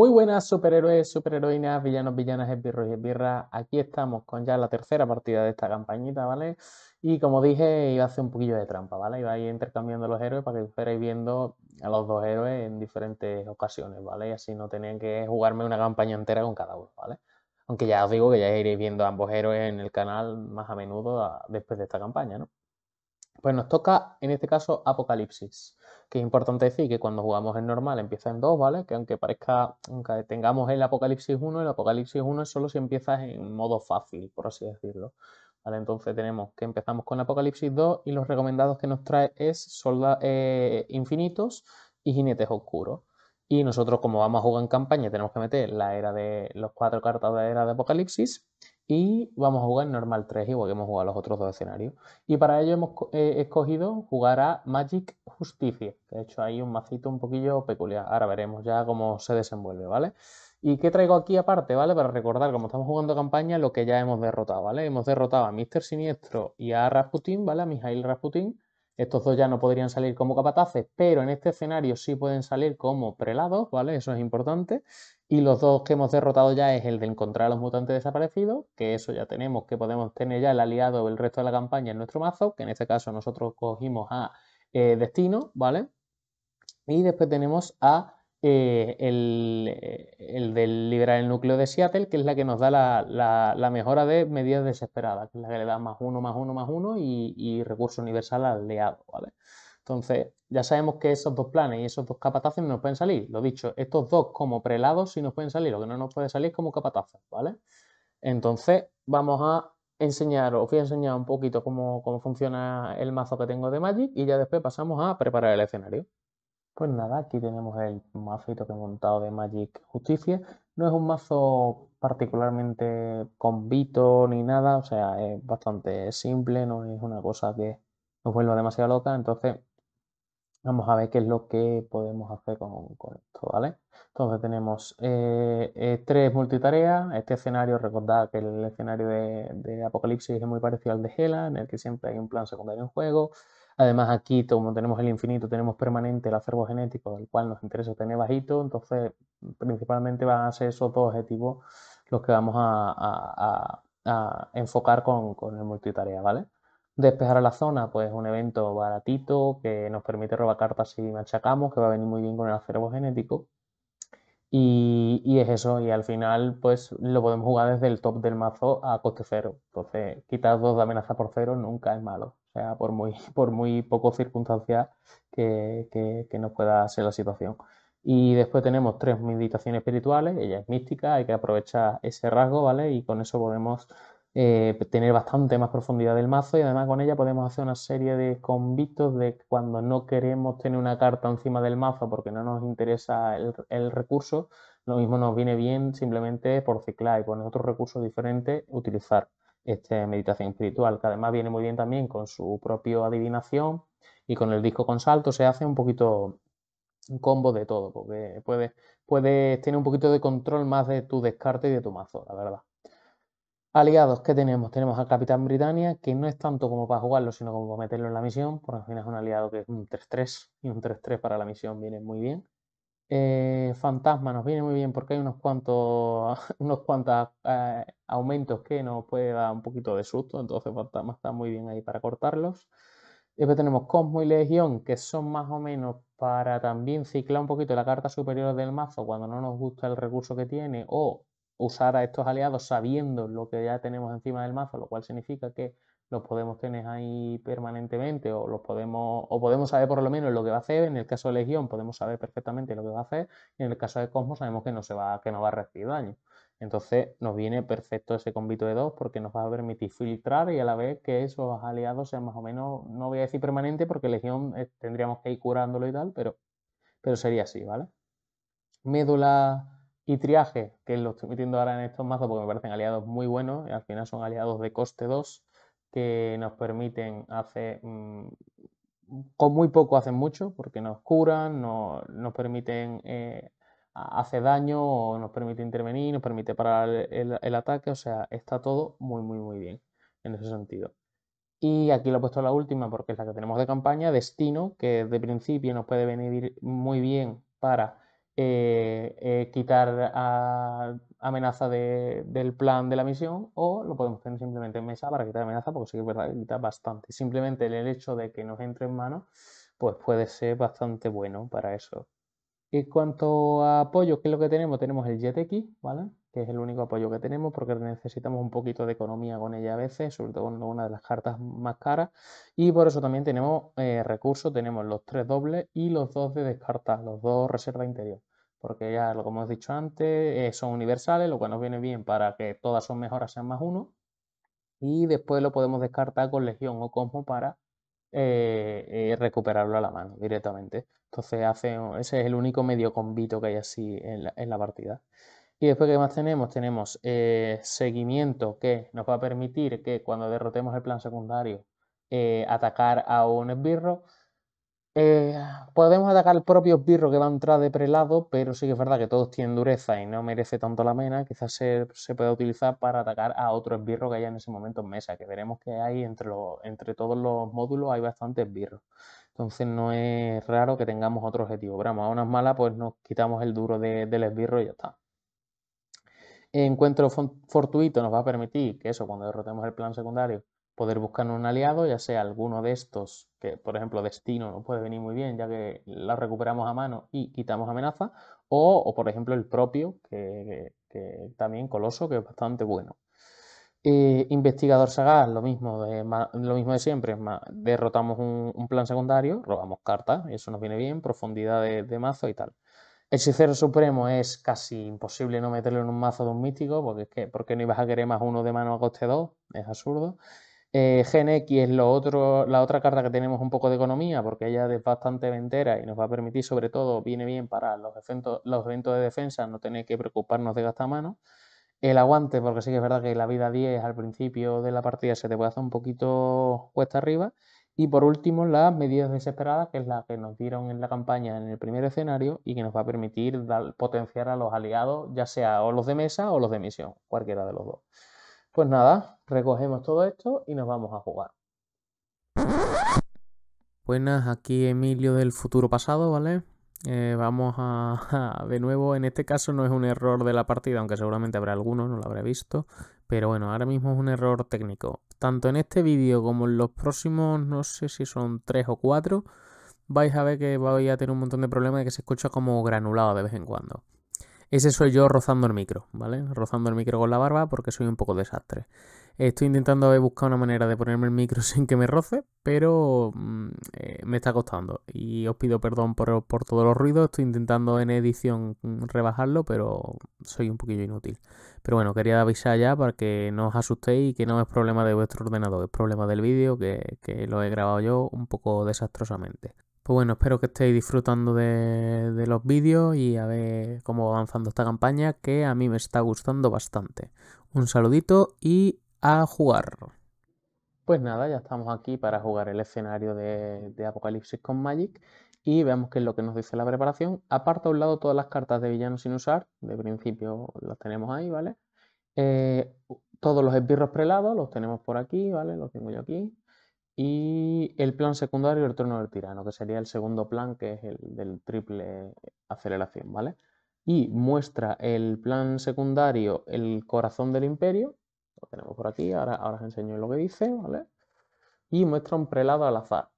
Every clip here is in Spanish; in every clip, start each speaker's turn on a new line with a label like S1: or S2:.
S1: Muy buenas superhéroes, superheroínas, villanos, villanas, esbirros y esbirras. Aquí estamos con ya la tercera partida de esta campañita, ¿vale? Y como dije, iba a hacer un poquillo de trampa, ¿vale? Iba a ir intercambiando los héroes para que estéis viendo a los dos héroes en diferentes ocasiones, ¿vale? Y así no tenían que jugarme una campaña entera con cada uno, ¿vale? Aunque ya os digo que ya iréis viendo a ambos héroes en el canal más a menudo ah, después de esta campaña, ¿no? Pues nos toca, en este caso, Apocalipsis que es importante decir que cuando jugamos en normal empieza en 2, ¿vale? Que aunque parezca, aunque tengamos el Apocalipsis 1, el Apocalipsis 1 solo si empiezas en modo fácil, por así decirlo. ¿Vale? Entonces tenemos que empezamos con Apocalipsis 2 y los recomendados que nos trae es solda eh, infinitos y jinetes oscuros. Y nosotros como vamos a jugar en campaña tenemos que meter la era de los cuatro cartas de la era de Apocalipsis y vamos a jugar normal 3, igual que hemos jugado los otros dos escenarios. Y para ello hemos eh, escogido jugar a Magic Justicia, que hecho ahí un macito un poquillo peculiar. Ahora veremos ya cómo se desenvuelve, ¿vale? ¿Y qué traigo aquí aparte, ¿vale? Para recordar, como estamos jugando campaña, lo que ya hemos derrotado, ¿vale? Hemos derrotado a Mr. Siniestro y a Rasputin, ¿vale? A Mijail Rasputin estos dos ya no podrían salir como capataces, pero en este escenario sí pueden salir como prelados, ¿vale? Eso es importante. Y los dos que hemos derrotado ya es el de encontrar a los mutantes desaparecidos, que eso ya tenemos, que podemos tener ya el aliado el resto de la campaña en nuestro mazo, que en este caso nosotros cogimos a eh, Destino, ¿vale? Y después tenemos a eh, el, del de liberar el núcleo de Seattle, que es la que nos da la, mejora de medidas desesperadas, que es la que le da más uno, más uno, más uno y, recurso universal al aliado, ¿vale? Entonces, ya sabemos que esos dos planes y esos dos capataces nos pueden salir. Lo dicho, estos dos como prelados sí nos pueden salir, lo que no nos puede salir es como capataces, ¿vale? Entonces, vamos a enseñar, os voy a enseñar un poquito cómo, cómo funciona el mazo que tengo de Magic y ya después pasamos a preparar el escenario. Pues nada, aquí tenemos el mazo que he montado de Magic Justicia. No es un mazo particularmente convito ni nada, o sea, es bastante simple, no es una cosa que nos vuelva demasiado loca. Entonces, vamos a ver qué es lo que podemos hacer con, esto, ¿vale? Entonces tenemos eh, eh, tres multitareas. Este escenario, recordad que el escenario de, de Apocalipsis es muy parecido al de Hela, en el que siempre hay un plan secundario en juego. Además aquí, como tenemos el infinito, tenemos permanente el acervo genético el cual nos interesa tener bajito, entonces principalmente van a ser esos dos objetivos los que vamos a, enfocar con, el multitarea, ¿vale? Despejar a la zona, pues un evento baratito que nos permite robar cartas si machacamos, que va a venir muy bien con el acervo genético. Y, y, es eso, y al final pues lo podemos jugar desde el top del mazo a coste cero. Entonces, quitar dos de amenaza por cero nunca es malo. O sea, por muy, por muy poco circunstancial que, nos pueda ser la situación. Y después tenemos tres meditaciones espirituales, ella es mística, hay que aprovechar ese rasgo, ¿vale? Y con eso podemos eh, tener bastante más profundidad del mazo y además con ella podemos hacer una serie de convictos de cuando no queremos tener una carta encima del mazo porque no nos interesa el, recurso, lo mismo nos viene bien simplemente por ciclar y con otro recurso diferente utilizar este, meditación espiritual, que además viene muy bien también con su propio adivinación y con el disco con salto, se hace un poquito un combo de todo, porque puedes, puede tener un poquito de control más de tu descarte y de tu mazo, la verdad. Aliados, que tenemos? Tenemos al Capitán Britannia, que no es tanto como para jugarlo, sino como para meterlo en la misión, porque al final es un aliado que es un 3-3, y un 3-3 para la misión viene muy bien. Eh, fantasma nos viene muy bien porque hay unos cuantos, unos cuantos eh, aumentos que nos puede dar un poquito de susto, entonces Fantasma está muy bien ahí para cortarlos. Después tenemos Cosmo y Legión, que son más o menos para también ciclar un poquito la carta superior del mazo cuando no nos gusta el recurso que tiene o usar a estos aliados sabiendo lo que ya tenemos encima del mazo, lo cual significa que los podemos tener ahí permanentemente o los podemos o podemos saber por lo menos lo que va a hacer en el caso de Legión podemos saber perfectamente lo que va a hacer y en el caso de Cosmos sabemos que no se va que no va a recibir daño entonces nos viene perfecto ese convito de dos porque nos va a permitir filtrar y a la vez que esos aliados sean más o menos no voy a decir permanente porque Legión eh, tendríamos que ir curándolo y tal pero pero sería así vale médula y triaje, que lo estoy metiendo ahora en estos mazos porque me parecen aliados muy buenos, y al final son aliados de coste 2, que nos permiten hacer, mm, con muy poco hacen mucho, porque nos curan, no, nos permiten eh, hacer daño, o nos permite intervenir, nos permite parar el, el, ataque, o sea, está todo muy, muy, muy bien en ese sentido. Y aquí lo he puesto la última porque es la que tenemos de campaña, Destino, que de principio nos puede venir muy bien para eh, eh, quitar amenaza del plan de la misión o lo podemos tener simplemente en mesa para quitar amenaza porque sí que es verdad que quita bastante. Simplemente el hecho de que nos entre en mano pues puede ser bastante bueno para eso. En cuanto a apoyo, ¿qué es lo que tenemos? Tenemos el JetX, ¿vale? Que es el único apoyo que tenemos porque necesitamos un poquito de economía con ella a veces, sobre todo con una de las cartas más caras. Y por eso también tenemos eh, recursos, tenemos los tres dobles y los dos de descarta, los dos reserva interior porque ya lo hemos dicho antes, eh, son universales, lo cual nos viene bien para que todas son mejoras sean más uno. Y después lo podemos descartar con Legión o Cosmo para eh, eh, recuperarlo a la mano directamente. Entonces hace, ese es el único medio convito que hay así en la, partida. Y después, ¿qué más tenemos? Tenemos seguimiento que nos va a permitir que cuando derrotemos el plan secundario, atacar a un esbirro eh, podemos atacar el propio esbirro que va a entrar de prelado, pero sí que es verdad que todos tienen dureza y no merece tanto la pena. Quizás se, pueda utilizar para atacar a otro esbirro que haya en ese momento en mesa, que veremos que hay entre, entre todos los módulos hay bastantes esbirros. Entonces no es raro que tengamos otro objetivo. Pero vamos, a unas malas, pues nos quitamos el duro de, del esbirro y ya está. Encuentro fortuito nos va a permitir que eso, cuando derrotemos el plan secundario, poder buscar un aliado, ya sea alguno de estos, que por ejemplo destino no puede venir muy bien ya que la recuperamos a mano y quitamos amenaza, o, por ejemplo el propio, que, también coloso, que es bastante bueno. investigador sagaz, lo mismo de, lo mismo de siempre, derrotamos un, plan secundario, robamos cartas, eso nos viene bien, profundidad de, mazo y tal. Hechicero Supremo es casi imposible no meterlo en un mazo de un místico, porque, ¿qué? no ibas a querer más uno de mano a coste 2, es absurdo. Eh, Gen es lo otro, la otra carta que tenemos un poco de economía, porque ella es bastante ventera y nos va a permitir, sobre todo, viene bien para los eventos, de defensa, no tener que preocuparnos de gastar mano. El aguante, porque sí que es verdad que la vida 10 al principio de la partida se te puede hacer un poquito cuesta arriba. Y por último, las medidas desesperadas, que es la que nos dieron en la campaña en el primer escenario y que nos va a permitir potenciar a los aliados, ya sea o los de mesa o los de misión, cualquiera de los dos. Pues nada, recogemos todo esto y nos vamos a jugar. Buenas, aquí Emilio del futuro pasado, ¿vale? Eh, vamos a, De nuevo, en este caso no es un error de la partida, aunque seguramente habrá alguno, no lo habré visto. Pero bueno, ahora mismo es un error técnico. Tanto en este vídeo como en los próximos, no sé si son tres o cuatro, vais a ver que vais a tener un montón de problemas de que se escucha como granulado de vez en cuando. Ese soy yo rozando el micro, ¿vale? Rozando el micro con la barba porque soy un poco desastre. Estoy intentando buscar una manera de ponerme el micro sin que me roce, pero mm, eh, me está costando. Y os pido perdón por, todos los ruidos. Estoy intentando en edición mm, rebajarlo, pero soy un poquillo inútil. Pero bueno, quería avisar ya para que no os asustéis y que no es problema de vuestro ordenador, es problema del vídeo que lo he grabado yo un poco desastrosamente. Pues bueno, espero que estéis disfrutando de, los vídeos y a ver cómo va avanzando esta campaña que a mí me está gustando bastante. Un saludito y a jugar. Pues nada, ya estamos aquí para jugar el escenario de, Apocalipsis con Magic y veamos qué es lo que nos dice la preparación. Aparta a un lado todas las cartas de villanos sin usar, de principio las tenemos ahí, ¿vale? Eh, todos los esbirros prelados los tenemos por aquí, ¿vale? Los tengo yo aquí. Y el plan secundario el trono del tirano, que sería el segundo plan, que es el del triple aceleración, ¿vale? Y muestra el plan secundario, el corazón del imperio. Lo tenemos por aquí, ahora, ahora os enseño lo que dice, ¿vale? Y muestra un prelado al azar.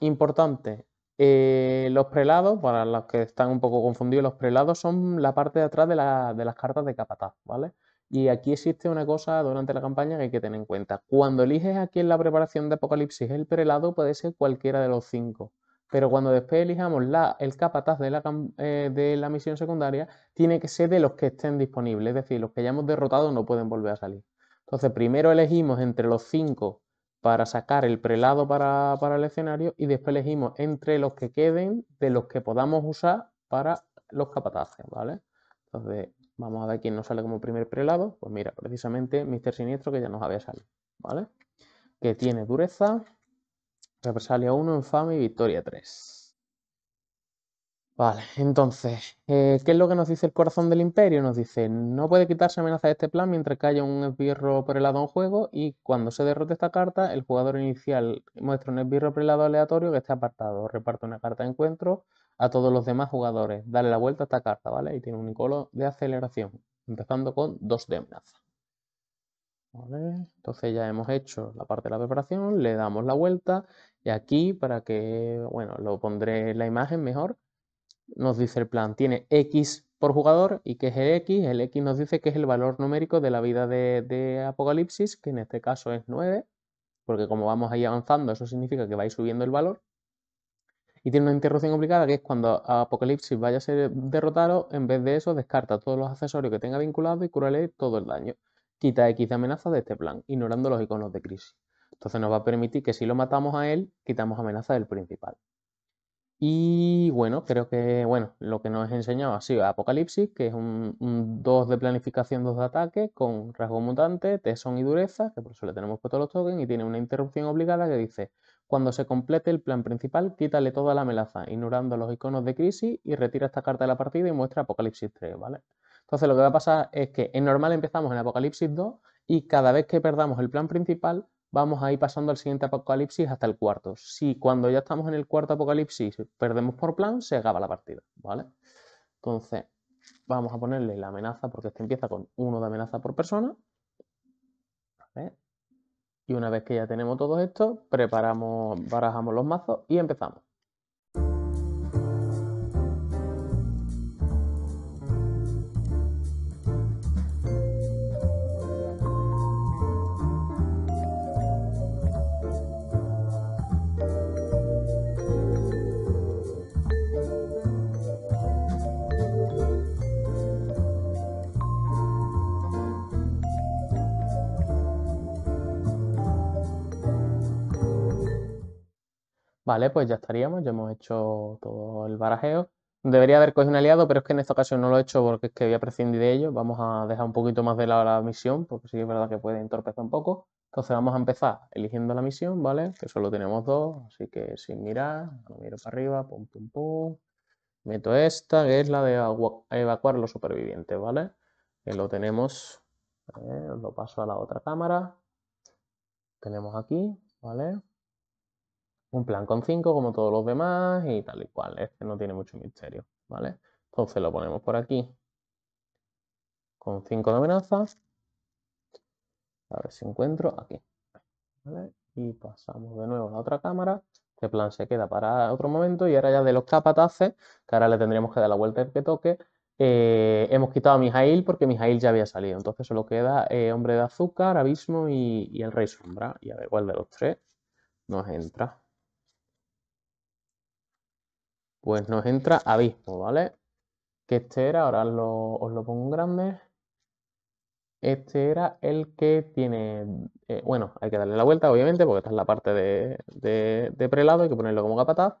S1: Importante, eh, los prelados, para los que están un poco confundidos, los prelados son la parte de atrás de las cartas de capataz, ¿vale? Y aquí existe una cosa durante la campaña que hay que tener en cuenta. Cuando eliges aquí en la preparación de Apocalipsis el prelado, puede ser cualquiera de los cinco. Pero cuando después elijamos el capataz eh, de la, misión secundaria, tiene que ser de los que estén disponibles. Es decir, los que hayamos derrotado no pueden volver a salir. Entonces, primero elegimos entre los cinco para sacar el prelado para, el escenario y después elegimos entre los que queden de los que podamos usar para los capataces, ¿vale? Entonces, Vamos a ver quién nos sale como primer prelado. Pues mira, precisamente Mister Siniestro que ya nos había salido, ¿vale? Que tiene dureza, represalia 1, infame y victoria 3. Vale, entonces, eh, ¿qué es lo que nos dice el corazón del imperio? Nos dice, no puede quitarse amenaza de este plan mientras que haya un esbirro prelado en juego y cuando se derrote esta carta, el jugador inicial muestra un esbirro prelado aleatorio que esté apartado. Reparte una carta de encuentro a todos los demás jugadores. darle la vuelta a esta carta, ¿vale? Y tiene un icono de aceleración, empezando con 2 de amenaza. ¿Vale? Entonces ya hemos hecho la parte de la preparación, le damos la vuelta y aquí para que, bueno, lo pondré en la imagen mejor, nos dice el plan, tiene X por jugador y que es el X, el X nos dice que es el valor numérico de la vida de, de Apocalipsis, que en este caso es 9, porque como vamos ahí avanzando, eso significa que vais subiendo el valor y tiene una interrupción obligada que es cuando Apocalipsis vaya a ser derrotado, en vez de eso descarta todos los accesorios que tenga vinculados y curale todo el daño. Quita X de amenaza de este plan, ignorando los iconos de crisis. Entonces nos va a permitir que si lo matamos a él, quitamos amenaza del principal. Y bueno, creo que bueno, lo que nos he enseñado ha sido Apocalipsis, que es un 2 de planificación, 2 de ataque, con rasgo mutante, tesón y dureza, que por eso le tenemos puesto los tokens, y tiene una interrupción obligada que dice cuando se complete el plan principal, quítale toda la amenaza, ignorando los iconos de crisis y retira esta carta de la partida y muestra Apocalipsis 3, ¿vale? Entonces lo que va a pasar es que en normal empezamos en Apocalipsis 2 y cada vez que perdamos el plan principal vamos a ir pasando al siguiente apocalipsis hasta el cuarto. Si cuando ya estamos en el cuarto apocalipsis perdemos por plan, se acaba la partida, ¿vale? Entonces vamos a ponerle la amenaza porque este empieza con uno de amenaza por persona. ¿Vale? Y una vez que ya tenemos todo esto, preparamos, barajamos los mazos y empezamos. Vale, pues ya estaríamos, ya hemos hecho todo el barajeo. Debería haber cogido un aliado, pero es que en esta ocasión no lo he hecho porque es que había prescindido de ello. Vamos a dejar un poquito más de lado la misión, porque sí es verdad que puede entorpecer un poco. Entonces vamos a empezar eligiendo la misión, ¿vale? Que solo tenemos dos, así que sin mirar, lo miro para arriba, pum, pum, pum. Meto esta, que es la de evacuar los supervivientes, ¿vale? Que lo tenemos, lo paso a la otra cámara. Tenemos aquí, ¿vale? Un plan con 5 como todos los demás y tal y cual. Este no tiene mucho misterio, ¿vale? Entonces lo ponemos por aquí. Con 5 de amenaza. A ver si encuentro aquí. Y pasamos de nuevo a la otra cámara. Este plan se queda para otro momento. Y ahora ya de los capataces, que ahora le tendríamos que dar la vuelta el que toque. Eh, hemos quitado a Mijail porque Mijail ya había salido. Entonces solo queda eh, Hombre de Azúcar, Abismo y, y, el Rey Sombra. Y a ver cuál de los tres nos entra. Pues nos entra abismo, ¿vale? Que este era, ahora os lo pongo en grande. Este era el que tiene, eh, bueno, hay que darle la vuelta, obviamente, porque esta es la parte de, prelado, hay que ponerlo como capataz,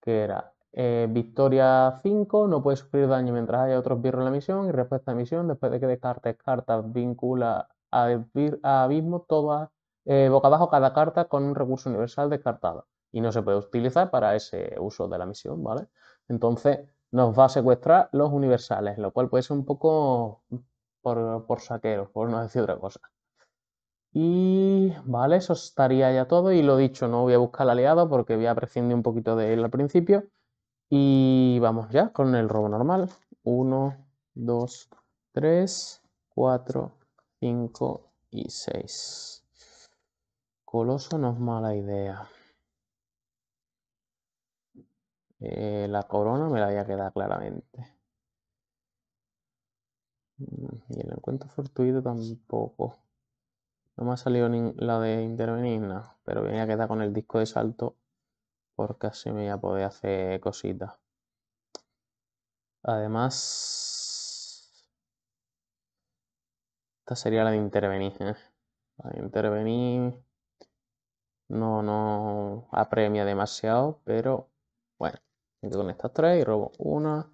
S1: que era eh, victoria 5, no puede sufrir daño mientras haya otros birros en la misión. Y respuesta a misión, después de que descartes cartas, vincula a, abismo todas, eh, boca abajo cada carta con un recurso universal descartado y no se puede utilizar para ese uso de la misión, ¿vale? Entonces nos va a secuestrar los universales, lo cual puede ser un poco por, por por no decir otra cosa. Y vale, eso estaría ya todo. Y lo dicho, no voy a buscar al aliado porque voy a prescindir un poquito de él al principio. Y vamos ya con el robo normal. 1, 2, 3, 4, 5 y 6. Coloso no es mala idea. Eh, la corona me la voy a quedar claramente. Mm, y el encuentro fortuito tampoco. No me ha salido la de intervenir pero venía a quedar con el disco de salto porque así me voy a poder hacer cositas. Además, esta sería la de intervenir. ¿eh? La de intervenir no, no apremia demasiado, pero bueno, entonces con estas tres y robo una,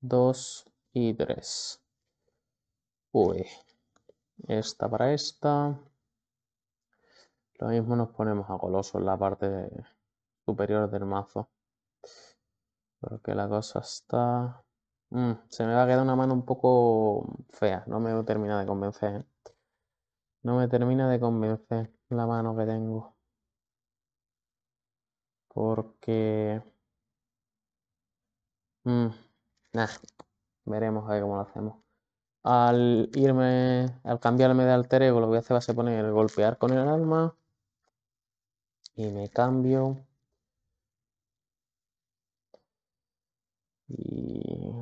S1: dos y tres. Uy. Esta para esta. Lo mismo nos ponemos a goloso en la parte superior del mazo. Porque la cosa está... Mm, se me va a quedar una mano un poco fea. No me termina de convencer. ¿eh? No me termina de convencer la mano que tengo. Porque... Mm, veremos a cómo lo hacemos. Al irme, al cambiarme de alter ego, lo que voy a hacer va a ser poner golpear con el alma. Y me cambio. Y...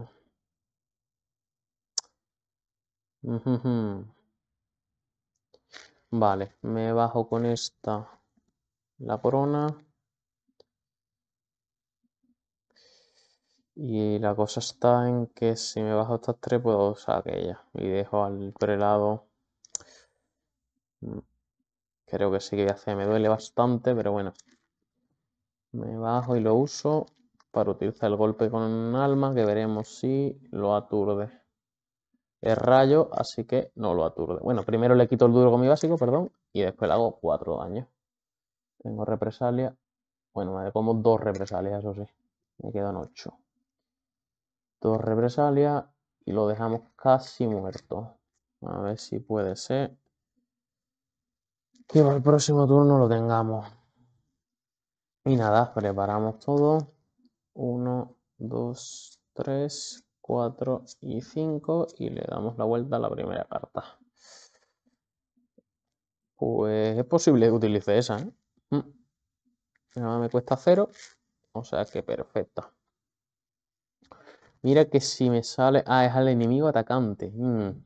S1: Vale, me bajo con esta la corona. Y la cosa está en que si me bajo estas tres puedo usar aquella. Y dejo al prelado. Mm, creo que sí que voy Me duele bastante, pero bueno. Me bajo y lo uso para utilizar el golpe con un alma que veremos si lo aturde. Es rayo, así que no lo aturde. Bueno, primero le quito el duro con mi básico, perdón, y después le hago cuatro daños. Tengo represalia. Bueno, me como dos represalias, eso sí. Me quedan ocho dos represalias y lo dejamos casi muerto. A ver si puede ser que para el próximo turno lo tengamos. Y nada, preparamos todo. 1, 2, 3, 4 y 5 y le damos la vuelta a la primera carta. Pues es posible que utilice esa. ¿eh? Mm. Nada me cuesta cero. o sea que perfecta. Mira que si me sale... Ah, es al enemigo atacante. Mm.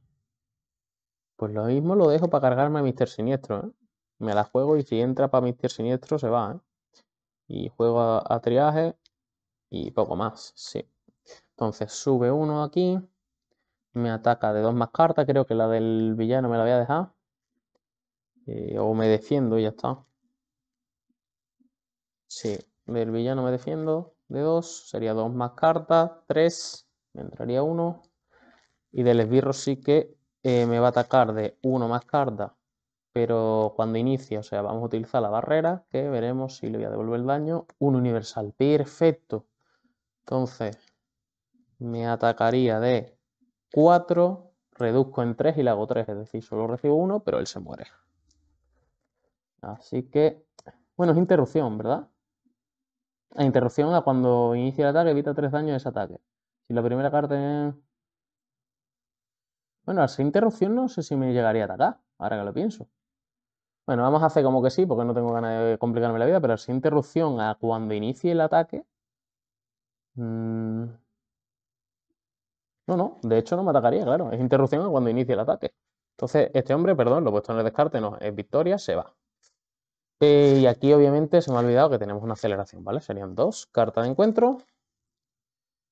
S1: Pues lo mismo lo dejo para cargarme a Mister Siniestro, ¿eh? Me la juego y si entra para Mister Siniestro se va, ¿eh? Y juego a, triaje y poco más, sí. Entonces sube uno aquí. Me ataca de dos más cartas. Creo que la del villano me la voy a dejar. Eh, o me defiendo y ya está. Sí, del villano me defiendo de 2, sería 2 más carta, 3, me entraría 1. Y del esbirro sí que eh, me va a atacar de 1 más carta, pero cuando inicia, o sea, vamos a utilizar la barrera, que veremos si le voy a devolver el daño. 1 universal, perfecto. Entonces, me atacaría de 4, reduzco en 3 y le hago 3, es decir, solo recibo 1, pero él se muere. Así que, bueno, es interrupción, ¿verdad? A interrupción a cuando inicia el ataque, evita tres daños de ese ataque. Si la primera carta es... Bueno, a interrupción no sé si me llegaría a atacar, ahora que lo pienso. Bueno, vamos a hacer como que sí, porque no tengo ganas de complicarme la vida, pero si interrupción a cuando inicie el ataque. Mm, no, no, de hecho no me atacaría, claro. Es interrupción a cuando inicie el ataque. Entonces, este hombre, perdón, lo he puesto en el descarte, no, es victoria, se va. Eh, y aquí obviamente se me ha olvidado que tenemos una aceleración, ¿vale? Serían dos, carta de encuentro.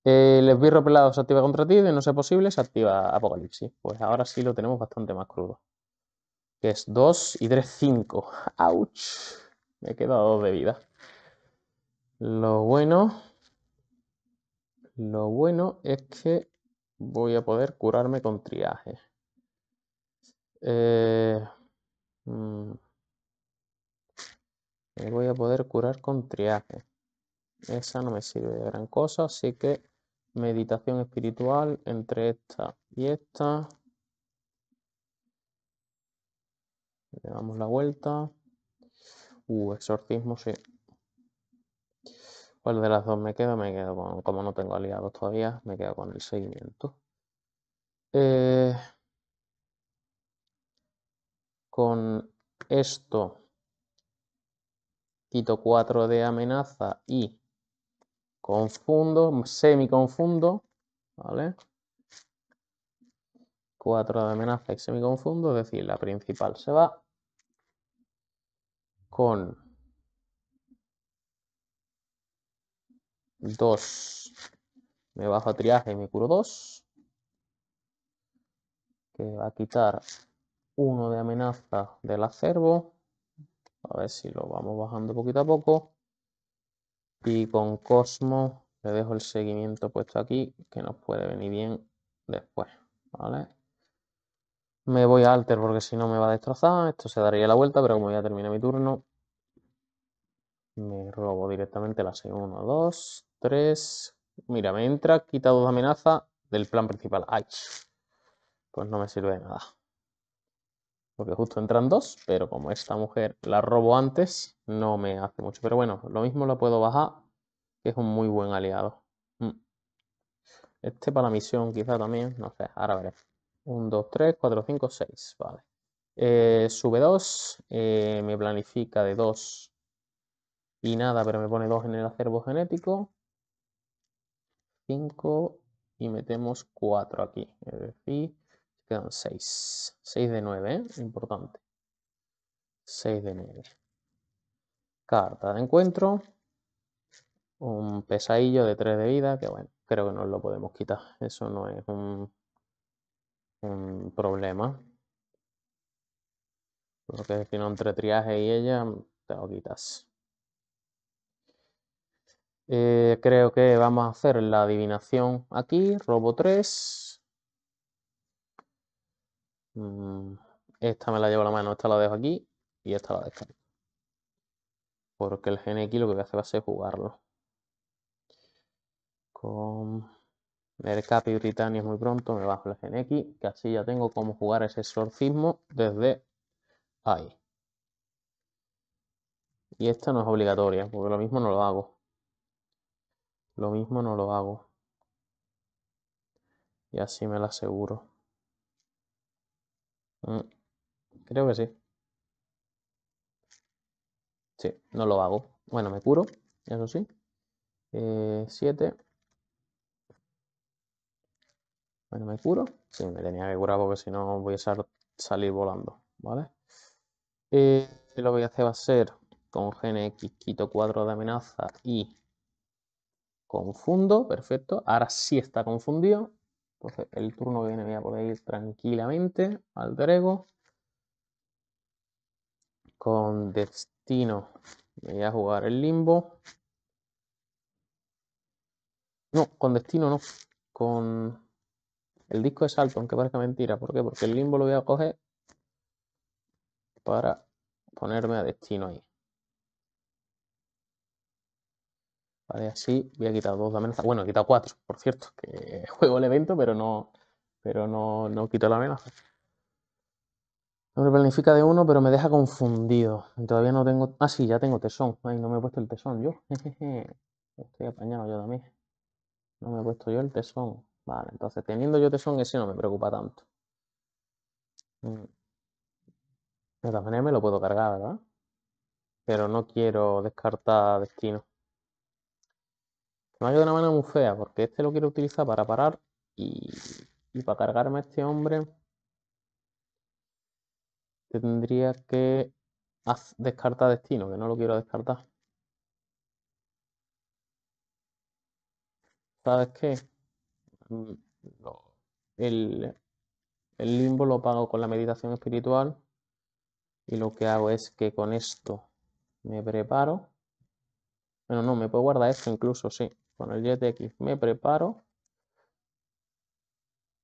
S1: Eh, el esbirro pelado se activa contra ti, de no ser posible se activa Apocalipsis. Pues ahora sí lo tenemos bastante más crudo. Que es 2 y 3, 5. ¡Auch! Me he quedado dos de vida. Lo bueno... Lo bueno es que voy a poder curarme con triaje. Eh... Mm voy a poder curar con triaje. Esa no me sirve de gran cosa, así que meditación espiritual entre esta y esta. Le damos la vuelta. Uh, exorcismo, sí. ¿Cuál de las dos me queda Me quedo con, como no tengo aliados todavía, me quedo con el seguimiento. Eh, con esto quito 4 de amenaza y confundo, semiconfundo, ¿vale? 4 de amenaza y semiconfundo, es decir, la principal se va con 2, me bajo a triaje y me curo 2, que va a quitar 1 de amenaza del acervo, a ver si lo vamos bajando poquito a poco. Y con Cosmo le dejo el seguimiento puesto aquí, que nos puede venir bien después. ¿vale? Me voy a Alter porque si no me va a destrozar. Esto se daría la vuelta, pero como ya termina mi turno, me robo directamente la 6. 1, 2, 3. Mira, me entra, quitado dos amenaza del plan principal. ¡Ay! Pues no me sirve de nada porque justo entran dos, pero como esta mujer la robo antes, no me hace mucho. Pero bueno, lo mismo la puedo bajar, que es un muy buen aliado. Mm. Este para la misión quizá también, no sé, ahora veré. 1, 2, 3, 4, 5, 6, vale. Eh, sube 2, eh, me planifica de 2 y nada, pero me pone 2 en el acervo genético. 5 y metemos 4 aquí, es decir, Quedan 6. 6 de 9, ¿eh? Importante. 6 de 9. Carta de encuentro. Un pesadillo de 3 de vida, que bueno, creo que nos lo podemos quitar. Eso no es un, un problema. Porque si no, entre triaje y ella, te lo quitas. Eh, creo que vamos a hacer la adivinación aquí, robo 3. Mm, esta me la llevo a la mano, esta la dejo aquí y esta la dejo Porque el gen X lo que voy a hacer va a ser jugarlo. Con Mercapi Britannia muy pronto, me bajo el gen X, que así ya tengo como jugar ese exorcismo desde ahí. Y esta no es obligatoria, porque lo mismo no lo hago. Lo mismo no lo hago. Y así me la aseguro. Mm, creo que sí. Sí, no lo hago. Bueno, me curo, eso sí. 7. Eh, bueno, me curo. Sí, me tenía que curar porque si no voy a salir volando, ¿vale? Eh, lo que voy a hacer va a ser con GNX quito cuadro de amenaza y confundo. Perfecto. Ahora sí está confundido. Entonces el turno que viene voy a poder ir tranquilamente al Drego. Con destino voy a jugar el limbo. No, con destino no. Con el disco de salto, aunque parezca mentira. ¿Por qué? Porque el limbo lo voy a coger para ponerme a destino ahí. Vale, así voy a quitar dos de amenaza. Bueno, he quitado cuatro, por cierto, que juego el evento, pero no, pero no, quito la amenaza. No planifica de uno, pero me deja confundido. Todavía no tengo... Ah, sí, ya tengo tesón. Ay, no me he puesto el tesón yo. Estoy apañado yo también. No me he puesto yo el tesón. Vale, entonces teniendo yo tesón, ese no me preocupa tanto. Mm. De todas maneras me lo puedo cargar, ¿verdad? Pero no quiero descartar destino. Me ha de una manera muy fea porque este lo quiero utilizar para parar y, para cargarme a este hombre tendría que descartar destino, que no lo quiero descartar. ¿Sabes qué? Mm, el, el limbo lo pago con la meditación espiritual y lo que hago es que con esto me preparo. Bueno, no, me puedo guardar esto incluso, sí con el 10 de X me preparo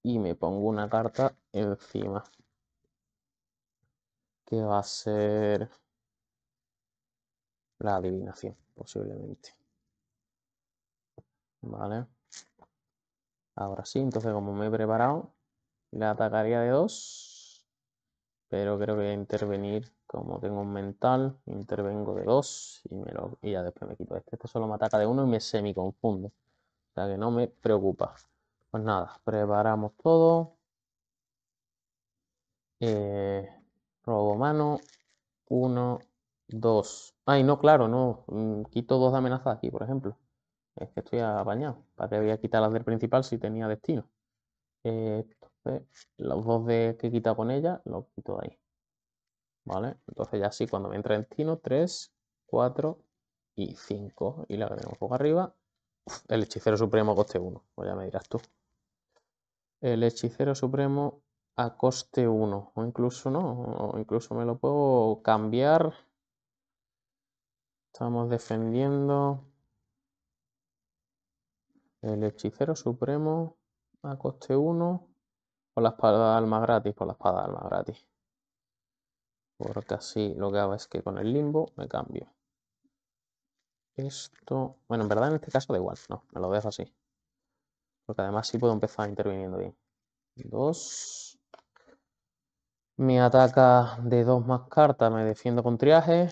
S1: y me pongo una carta encima que va a ser la adivinación posiblemente vale ahora sí entonces como me he preparado la atacaría de dos, pero creo que voy a intervenir como tengo un mental, intervengo de dos y, me ya después me quito este. Este solo me ataca de uno y me semiconfunde. O sea que no me preocupa. Pues nada, preparamos todo. Eh, robo mano. Uno, dos. Ay, no, claro, no. Mm, quito dos de amenaza aquí, por ejemplo. Es que estoy apañado. ¿Para que voy a quitar las del principal si tenía destino? Eh, los dos de que quita con ella, los quito ahí. ¿vale? Entonces ya sí, cuando me entra en tino, 3, 4 y 5. Y la que un poco arriba. el hechicero supremo a coste 1. Pues ya me dirás tú. El hechicero supremo a coste 1. O incluso no. O incluso me lo puedo cambiar. Estamos defendiendo. El hechicero supremo a coste 1. Con la espada de alma gratis. Por la espada de alma gratis porque así lo que hago es que con el limbo me cambio esto bueno en verdad en este caso da igual no me lo dejo así porque además sí puedo empezar interviniendo bien dos me ataca de dos más cartas me defiendo con triaje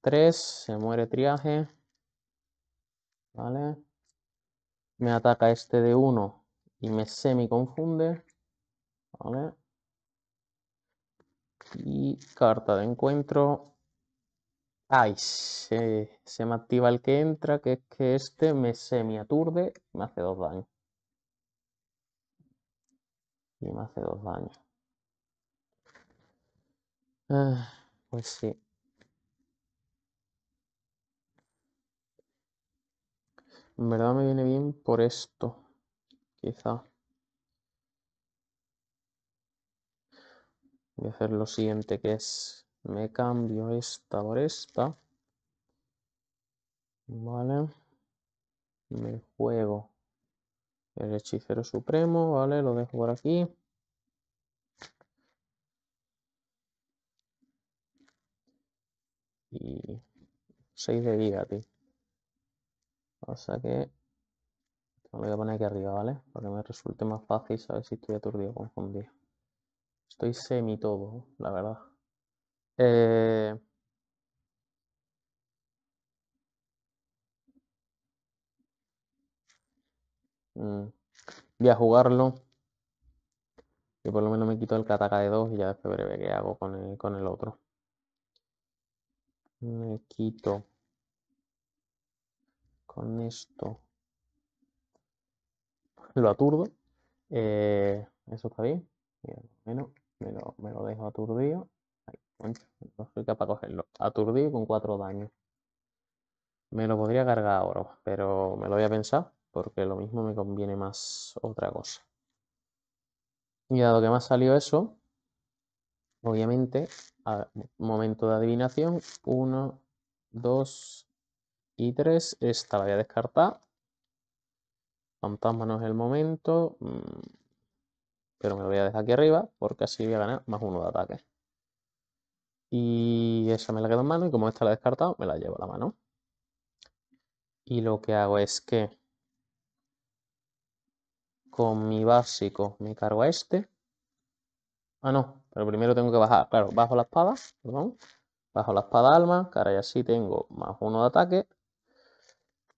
S1: tres se muere triaje vale me ataca este de uno y me semi confunde vale y carta de encuentro. Ay, se, me activa el que entra, que es que este me semiaturde y me hace dos daños. Y me hace dos daños. Ah, pues sí. En verdad me viene bien por esto, quizá. voy a hacer lo siguiente que es me cambio esta por esta vale me juego el hechicero supremo vale lo dejo por aquí y 6 de vida tío o sea que lo voy a poner aquí arriba vale para que me resulte más fácil saber si estoy aturdido o confundido Estoy semi todo, la verdad. Eh... Mm, voy a jugarlo. Y por lo menos me quito el Kataka de 2 y ya después veré qué hago con el, con el otro. Me quito con esto. Lo aturdo. Eh, eso está bien. Bueno, me lo, me lo dejo aturdido. no cogerlo. Aturdido con cuatro daños. Me lo podría cargar ahora, pero me lo voy a pensar porque lo mismo me conviene más otra cosa. Y dado que me ha salido eso, obviamente, momento de adivinación, 1, 2 y 3, esta la voy a descartar. Fantasma no es el momento. Mm, pero me lo voy a dejar aquí arriba porque así voy a ganar más uno de ataque. Y esa me la quedo en mano y como esta la he descartado, me la llevo a la mano. Y lo que hago es que con mi básico me cargo a este. Ah, no, pero primero tengo que bajar. Claro, bajo la espada, perdón. Bajo la espada alma, que ahora ya sí tengo más uno de ataque.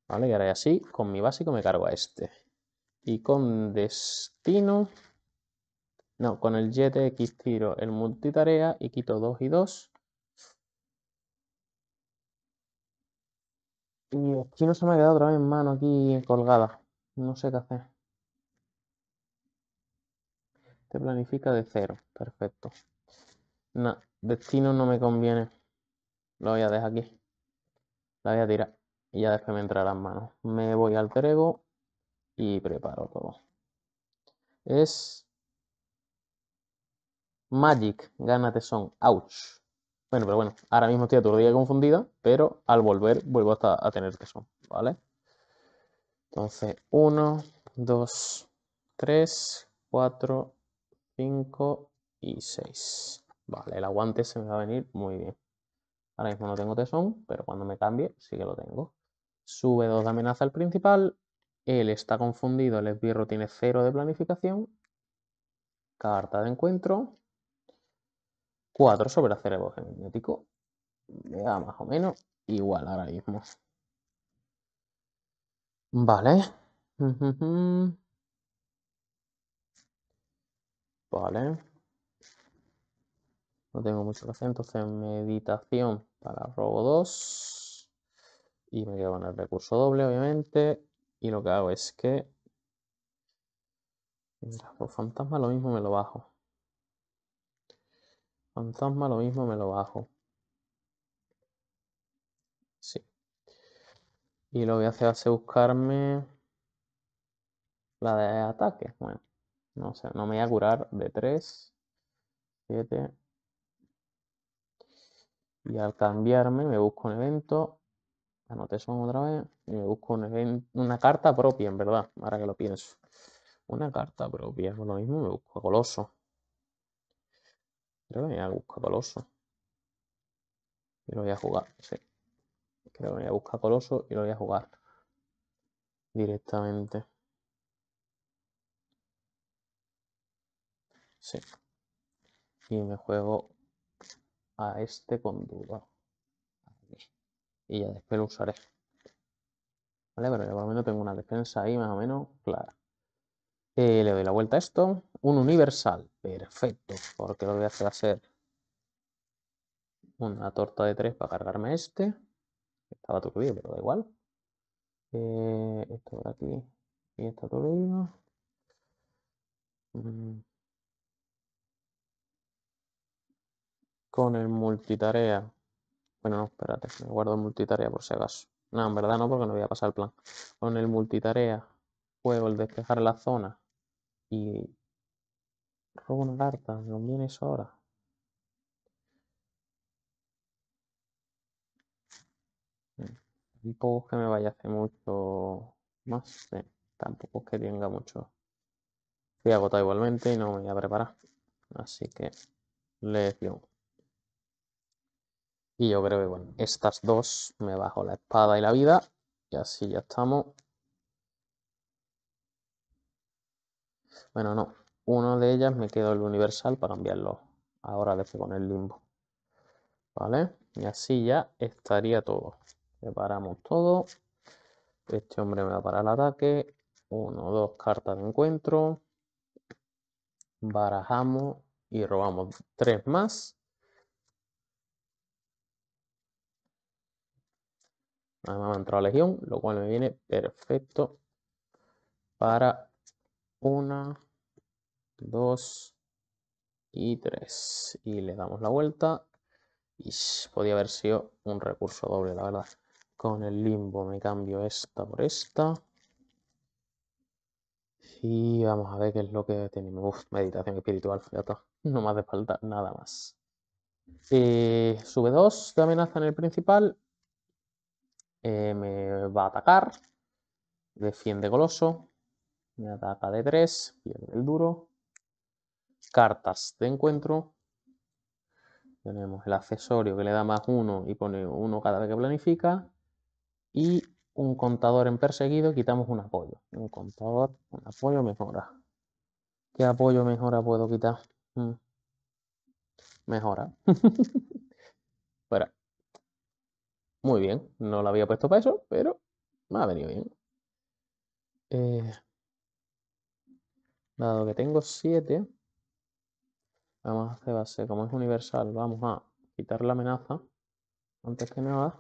S1: Vale, y ahora ya sí, con mi básico me cargo a este. Y con destino no, con el YTX tiro el multitarea y quito 2 y 2. Y el destino se me ha quedado otra vez en mano aquí colgada. No sé qué hacer. Te planifica de cero. Perfecto. No, destino no me conviene. Lo voy a dejar aquí. La voy a tirar. Y ya después me a las manos. Me voy al trego y preparo todo. Es Magic gana Tesón. Ouch. Bueno, pero bueno, ahora mismo estoy aturdida y confundida, pero al volver vuelvo hasta a tener Tesón, ¿vale? Entonces, 1, 2, 3, 4, 5 y 6. Vale, el aguante se me va a venir muy bien. Ahora mismo no tengo tesón, pero cuando me cambie sí que lo tengo. Sube 2 de amenaza al principal. Él está confundido, el esbirro tiene 0 de planificación. Carta de encuentro. 4 sobre cerebro genético me da más o menos igual ahora mismo. Vale. Vale. No tengo mucho que hacer, entonces meditación para robo 2. Y me quedo con el recurso doble, obviamente. Y lo que hago es que... por fantasma lo mismo me lo bajo. Fantasma lo mismo me lo bajo. Sí. Y lo voy a hacer es buscarme la de ataque. Bueno, no sé, no me voy a curar de 3, 7. Y al cambiarme me busco un evento. Anoté eso otra vez. Y me busco una carta propia, en verdad, ahora que lo pienso. Una carta propia. lo mismo me busco goloso. Creo que me voy a buscar Coloso. Y lo voy a jugar, sí. Creo que me voy a buscar Coloso y lo voy a jugar directamente. Sí. Y me juego a este con duda. Y ya después lo usaré. Vale, pero yo por lo menos tengo una defensa ahí más o menos clara. Eh, le doy la vuelta a esto. Un universal. Perfecto. Porque lo voy a hacer a ser una torta de tres para cargarme este. Estaba todo bien, pero da igual. Eh, esto por aquí. Y esto todo Mm. Con el multitarea. Bueno, no, espérate. Me guardo el multitarea por si acaso. No, en verdad no, porque no voy a pasar el plan. Con el multitarea juego el despejar la zona y robo una carta, ¿no conviene eso ahora? Tampoco es que me vaya a hacer mucho más, eh, tampoco es que tenga mucho. Estoy agotado igualmente y no me voy a preparar. Así que le lección. Y yo creo que bueno, estas dos me bajo la espada y la vida. Y así ya estamos. Bueno, no. Una de ellas me quedo el universal para enviarlo ahora desde con el limbo. ¿Vale? Y así ya estaría todo. Preparamos todo. Este hombre me va para el ataque. Uno, dos cartas de encuentro. Barajamos y robamos tres más. Además me ha entrado Legión, lo cual me viene perfecto para una, 2 y 3. Y le damos la vuelta. Y podía haber sido un recurso doble, la verdad. Con el limbo me cambio esta por esta. Y vamos a ver qué es lo que tenemos. meditación espiritual, ya está. No me hace falta nada más. Eh, sube 2 de amenaza en el principal. Eh, me va a atacar. Defiende goloso. Me ataca de 3. Pierde el duro cartas de encuentro. Tenemos el accesorio que le da más uno y pone uno cada vez que planifica. Y un contador en perseguido, quitamos un apoyo. Un contador, un apoyo mejora. ¿Qué apoyo mejora puedo quitar? Mm. Mejora. Fuera. Muy bien, no lo había puesto para eso, pero me ha venido bien. Eh, dado que tengo 7, Vamos a hacer base, como es universal, vamos a quitar la amenaza, antes que nada.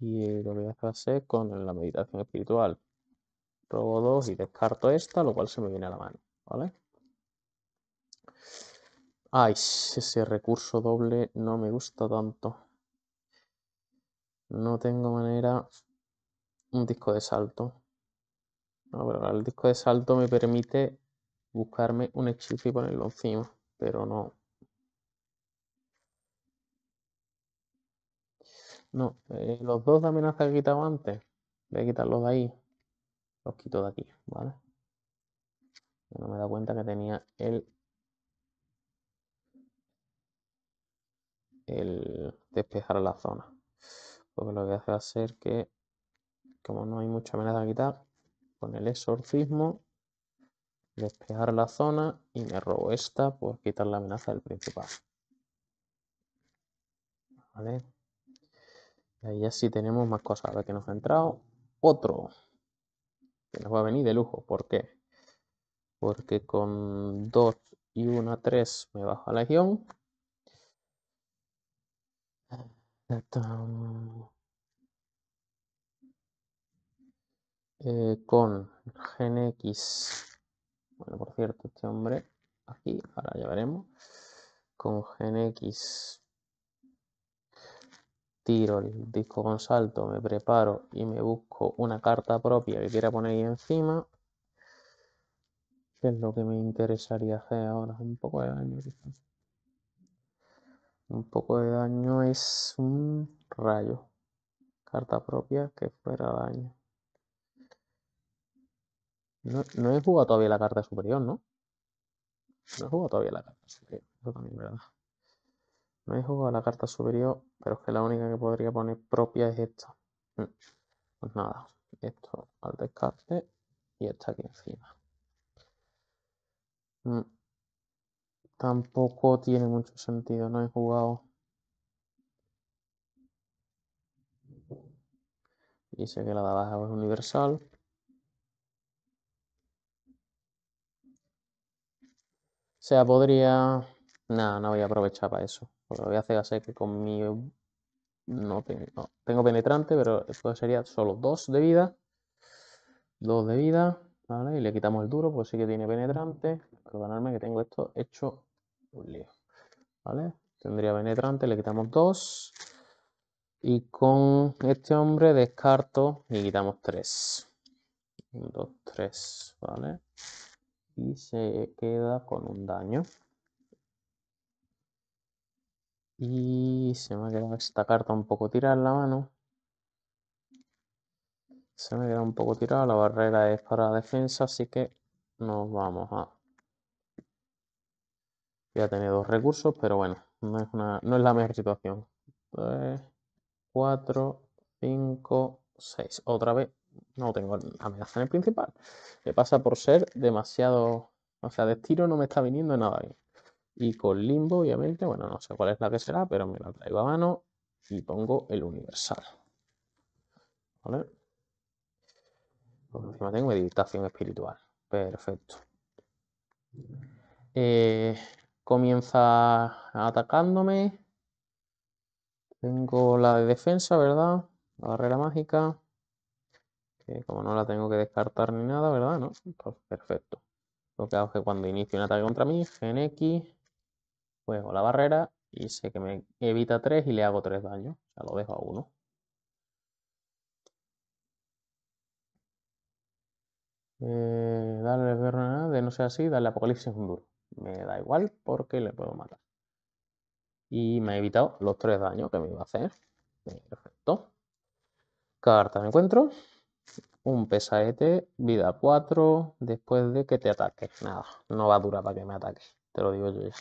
S1: Y lo voy a hacer con la meditación espiritual. Robo dos y descarto esta, lo cual se me viene a la mano, ¿vale? Ay, ese recurso doble no me gusta tanto. No tengo manera... Un disco de salto. No, pero el disco de salto me permite buscarme un hechizo y ponerlo encima, pero no. No, eh, los dos de amenaza que he quitado antes, voy a quitarlos de ahí. Los quito de aquí, ¿vale? no me da cuenta que tenía el el despejar la zona. Porque lo que hace hacer que, como no hay mucha amenaza a quitar, con el exorcismo despejar la zona y me robo esta por quitar la amenaza del principal. Vale. Y ahí ya tenemos más cosas. A ver que nos ha entrado otro. Que nos va a venir de lujo. ¿Por qué? Porque con 2 y 1 a 3 me bajo a la legión. Eh, con GNX bueno, por cierto, este hombre aquí, ahora ya veremos, con X Tiro el disco con salto, me preparo y me busco una carta propia que quiera poner ahí encima. qué es lo que me interesaría hacer ahora? Un poco de daño, Un poco de daño es un rayo. Carta propia que fuera daño. No, he jugado todavía la carta superior, ¿no? No he jugado todavía la carta superior. también, ¿verdad? No he jugado la carta superior, pero es que la única que podría poner propia es esta. Mm. Pues nada, esto al descarte y esta aquí encima. Mm. Tampoco tiene mucho sentido, no he jugado. Y sé que la de abajo es universal. sea, podría... Nada, no voy a aprovechar para eso. Porque lo voy a hacer así que con mi... No tengo, penetrante, pero esto sería solo dos de vida. Dos de vida. ¿Vale? Y le quitamos el duro, pues sí que tiene penetrante. Perdonadme que tengo esto hecho un lío. ¿Vale? Tendría penetrante, le quitamos dos. Y con este hombre descarto y quitamos tres. Un, dos, tres. ¿Vale? y se queda con un daño. Y se me ha quedado esta carta un poco tirada en la mano. Se me quedado un poco tirada, la barrera es para defensa, así que nos vamos a... Ya tener dos recursos, pero bueno, no es, no es la mejor situación. 3, 4, 5, 6. Otra vez no tengo amenaza en el principal. Me pasa por ser demasiado. O sea, de tiro no me está viniendo nada bien. Y con limbo, obviamente, bueno, no sé cuál es la que será, pero me la traigo a mano y pongo el universal. ¿Vale? Por encima tengo meditación espiritual. Perfecto. Eh, comienza atacándome. Tengo la de defensa, ¿verdad? La barrera mágica como no la tengo que descartar ni nada, ¿verdad? Pues perfecto. Lo que hago es que cuando inicio un ataque contra mí, gen X, juego la barrera y sé que me evita 3 y le hago 3 daños. O sea, lo dejo a uno. Eh, dale nada de no sea así, dale apocalipsis un duro. Me da igual porque le puedo matar. Y me ha evitado los tres daños que me iba a hacer. Perfecto. Carta de encuentro un pesaete, vida 4, después de que te ataque. Nada, no va a durar para que me ataque, te lo digo yo ya.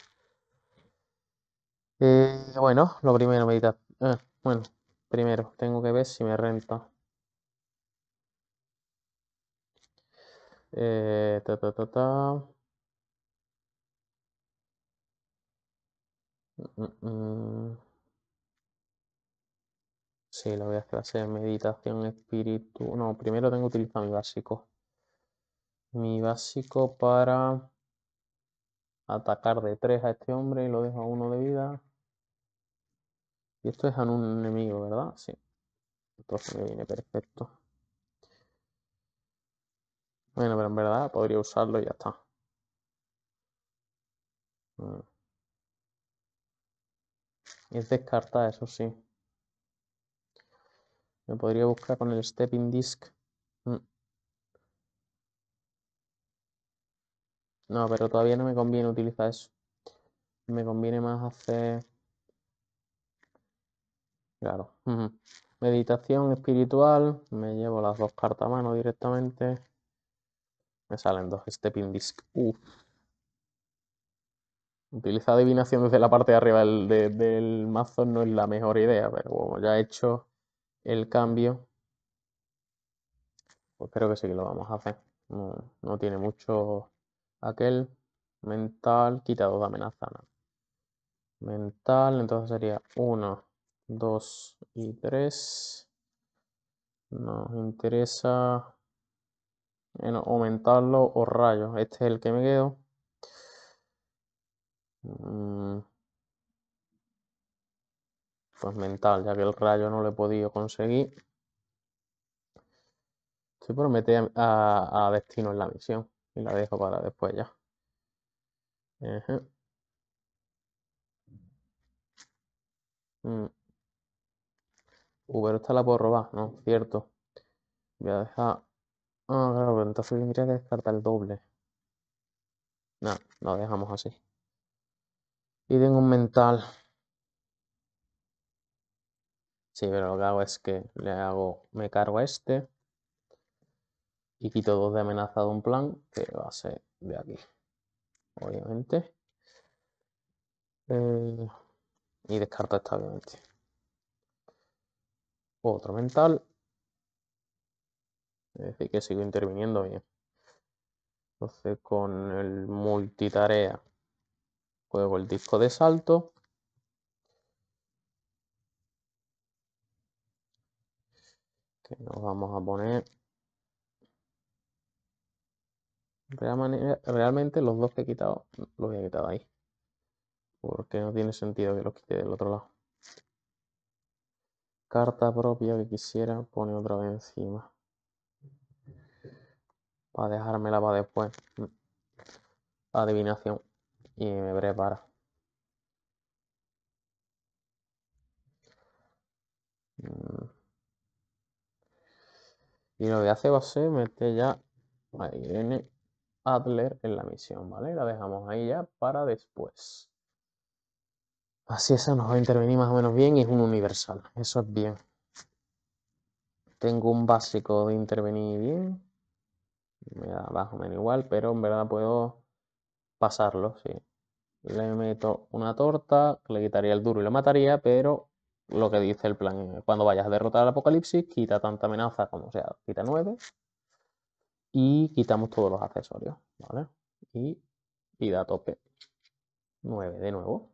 S1: Eh, bueno, lo primero, meditar. Eh, bueno, primero, tengo que ver si me renta. Eh, ta, ta, ta, ta. Mm, mm, mm. Sí, lo voy a hacer meditación espíritu No, primero tengo que utilizar mi básico. Mi básico para atacar de tres a este hombre y lo dejo a uno de vida. Y esto es a un enemigo, ¿verdad? Sí. Entonces me viene perfecto. Bueno, pero en verdad podría usarlo y ya está. Mm. Es descartar, eso sí. Me podría buscar con el stepping disc. Mm. No, pero todavía no me conviene utilizar eso. Me conviene más hacer... Claro. Meditación espiritual. Me llevo las dos cartas a mano directamente. Me salen dos stepping disc. Utilizar adivinación desde la parte de arriba del, del mazo no es la mejor idea, pero como ya he hecho el cambio, pues creo que sí que lo vamos a hacer. No, tiene mucho aquel mental, quitado de amenaza. Mental, entonces sería 1, 2 y 3. Nos interesa en aumentarlo o rayos. Este es el que me quedo. Mm. Pues, mental, ya que el rayo no lo he podido conseguir. Estoy por a, destino en la misión y la dejo para después ya. Mm. uber esta la puedo robar, ¿no? Cierto. Voy a dejar... Ah, claro, entonces voy que descartar el doble. No, lo dejamos así. Y tengo un mental. Sí, pero lo que hago es que le hago, me cargo a este y quito dos de amenaza de un plan que va a ser de aquí, obviamente. Eh, y descarto esta, obviamente. Otro mental. Es decir, que sigo interviniendo bien. Entonces, con el multitarea juego el disco de salto. nos vamos a poner eh, realmente los dos que he quitado los he quitado ahí porque no tiene sentido que los quite del otro lado carta propia que quisiera poner otra vez encima para dejármela para después adivinación y me prepara mm. Y lo que hace va a ser meter ya a Irene Adler en la misión, ¿vale? La dejamos ahí ya para después. Así esa nos va a intervenir más o menos bien y es un universal. Eso es bien. Tengo un básico de intervenir bien. Me da más o menos igual, pero en verdad puedo pasarlo, sí. Le meto una torta, le quitaría el duro y lo mataría, pero lo que dice el plan, cuando vayas a derrotar al apocalipsis, quita tanta amenaza como sea, quita 9 y quitamos todos los accesorios, ¿vale? Y pida a tope. 9 de nuevo.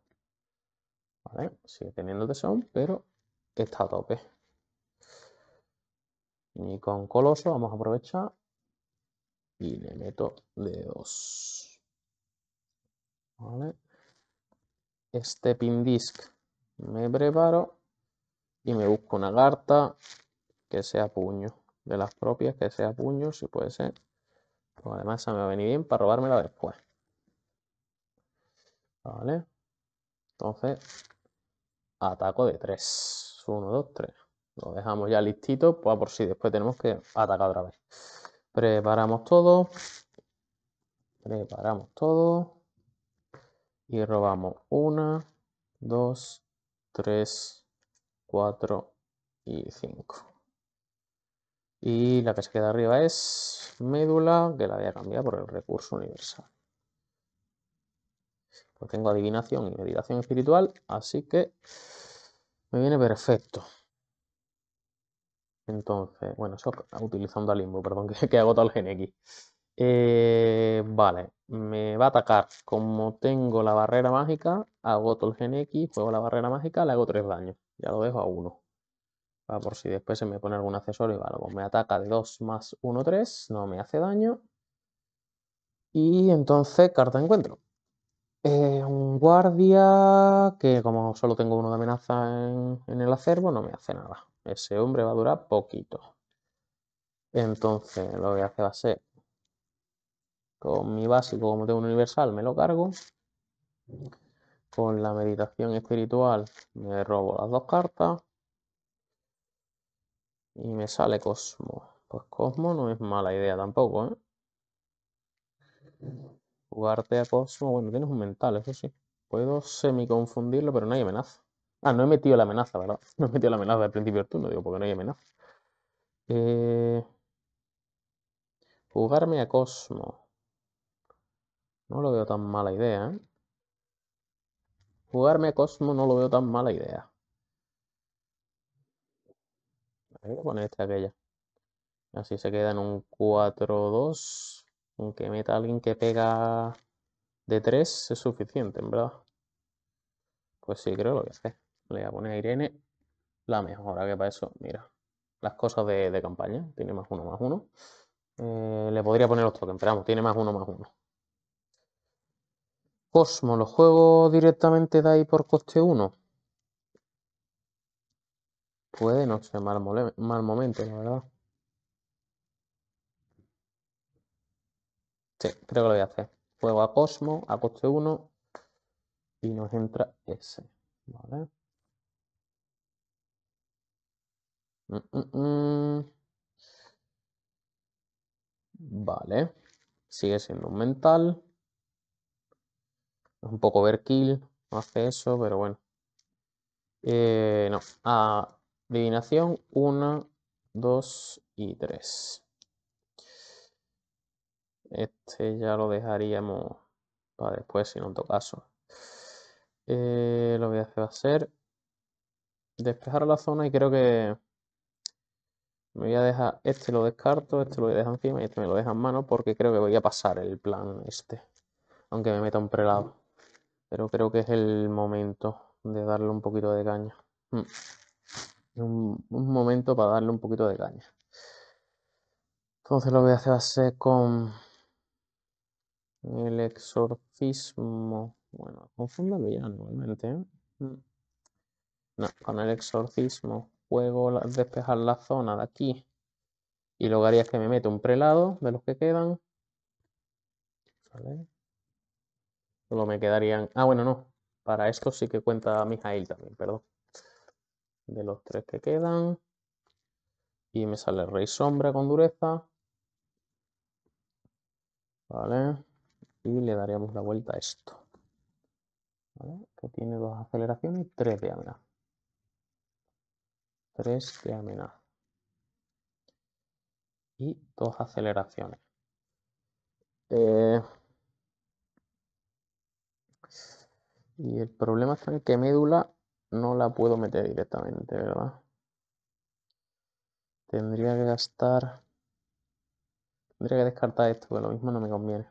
S1: ¿Vale? Sigue teniendo tesón, pero está a tope. Y con Coloso vamos a aprovechar y le meto de 2. ¿Vale? Este pin Disc me preparo y me busco una carta que sea puño. De las propias que sea puño, si puede ser. Pues además esa me va a venir bien para robármela después. Vale. Entonces, ataco de 3. 1, 2, 3. Lo dejamos ya listito, pues por si sí. después tenemos que atacar otra vez. Preparamos todo. Preparamos todo. Y robamos una, 2, 3, 4 y 5. Y la que se queda arriba es médula, que la había cambiado por el recurso universal. Pues tengo adivinación y meditación espiritual, así que me viene perfecto. Entonces, bueno, eso utilizando a Limbo, perdón, que, que he agotado el gen X. Eh, vale, me va a atacar. Como tengo la barrera mágica, agoto el gen X, juego la barrera mágica, le hago 3 daños ya lo dejo a uno Para por si después se me pone algún accesorio y algo. Pues me ataca de 2 más 1, 3. No me hace daño. Y entonces, carta de encuentro. Eh, un guardia que como solo tengo uno de amenaza en, en, el acervo, no me hace nada. Ese hombre va a durar poquito. Entonces lo que hace va a ser, con mi básico como tengo un universal, me lo cargo. Con la meditación espiritual me robo las dos cartas. Y me sale Cosmo. Pues Cosmo no es mala idea tampoco, ¿eh? Jugarte a Cosmo. Bueno, tienes un mental, eso sí. Puedo semi-confundirlo, pero no hay amenaza. Ah, no he metido la amenaza, ¿verdad? No he metido la amenaza al principio del turno, digo, porque no hay amenaza. Eh, jugarme a Cosmo. No lo veo tan mala idea, ¿eh? Jugarme a Cosmo no lo veo tan mala idea. Voy a poner esta aquella. Así se queda en un 4-2. Aunque meta alguien que pega de 3 es suficiente, en verdad. Pues sí, creo lo que hace. Le voy a poner a Irene la mejora que para eso, mira. Las cosas de, campaña. Tiene más uno, más uno. Eh, le podría poner otro, que esperamos. tiene más uno, más uno. Cosmo, ¿lo juego directamente de ahí por coste 1? Puede no ser mal, momento, la verdad. Sí, creo que lo voy a hacer. Juego a Cosmo, a coste 1 y nos entra ese. Vale. Mm, mm, mm. Vale. Sigue siendo un mental un poco kill, no hace eso, pero bueno. Eh, no, ah, adivinación 1, 2 y 3. Este ya lo dejaríamos para después, si no caso. Eh, lo voy a hacer va a ser despejar la zona y creo que me voy a dejar, este lo descarto, este lo voy a dejar encima y este me lo deja en mano porque creo que voy a pasar el plan este, aunque me meta un prelado pero creo que es el momento de darle un poquito de caña. Mm. Un, momento para darle un poquito de caña. Entonces lo voy a hacer con el exorcismo. Bueno, confundo ya normalmente. ¿eh? Mm. No, con el exorcismo juego despejar la zona de aquí. Y lo que haría es que me meto un prelado de los que quedan. ¿Vale? Solo me quedarían. Ah, bueno, no. Para esto sí que cuenta Mijail también, perdón. De los tres que quedan. Y me sale Rey Sombra con dureza. Vale. Y le daríamos la vuelta a esto. ¿Vale? Que tiene dos aceleraciones y tres de amenaza. Tres de Y dos aceleraciones. Eh, Y el problema es en que médula no la puedo meter directamente, ¿verdad? Tendría que gastar... Tendría que descartar esto, que lo mismo no me conviene.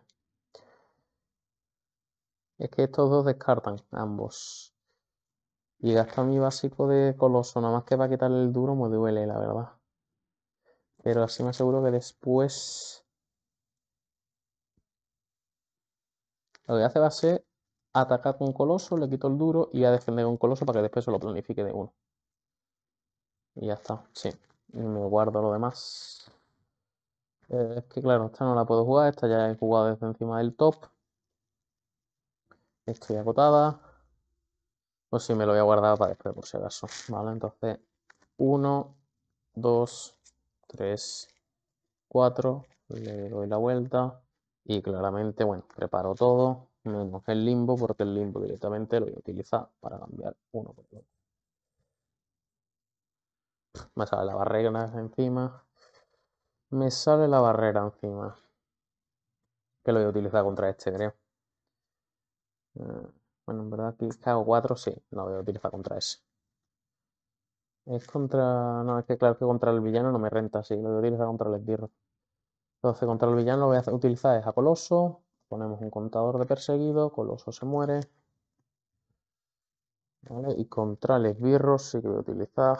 S1: Es que estos dos descartan, ambos. Y gastar mi básico de coloso, nada más que para quitarle el duro me duele, la verdad. Pero así me aseguro que después... Lo que hace va a ser atacar con coloso, le quito el duro y a defender con coloso para que después se lo planifique de uno. Y ya está, sí. Me guardo lo demás. Eh, es que claro, esta no la puedo jugar, esta ya he jugado desde encima del top. Estoy agotada. Pues sí, me lo voy a guardar para después por si acaso. Vale, entonces uno, dos, tres, cuatro Le doy la vuelta. Y claramente, bueno, preparo todo me el limbo porque el limbo directamente lo voy a utilizar para cambiar uno por uno. Me sale la barrera encima. Me sale la barrera encima. Que lo voy a utilizar contra este, creo. Eh, bueno, en verdad aquí cago cuatro, sí. lo voy a utilizar contra ese. Es contra... No, es que claro que contra el villano no me renta, sí. Lo voy a utilizar contra el esbirro. Entonces contra el villano lo voy a utilizar es a Coloso ponemos un contador de perseguido, Coloso se muere. Y contra el esbirro sí que voy a utilizar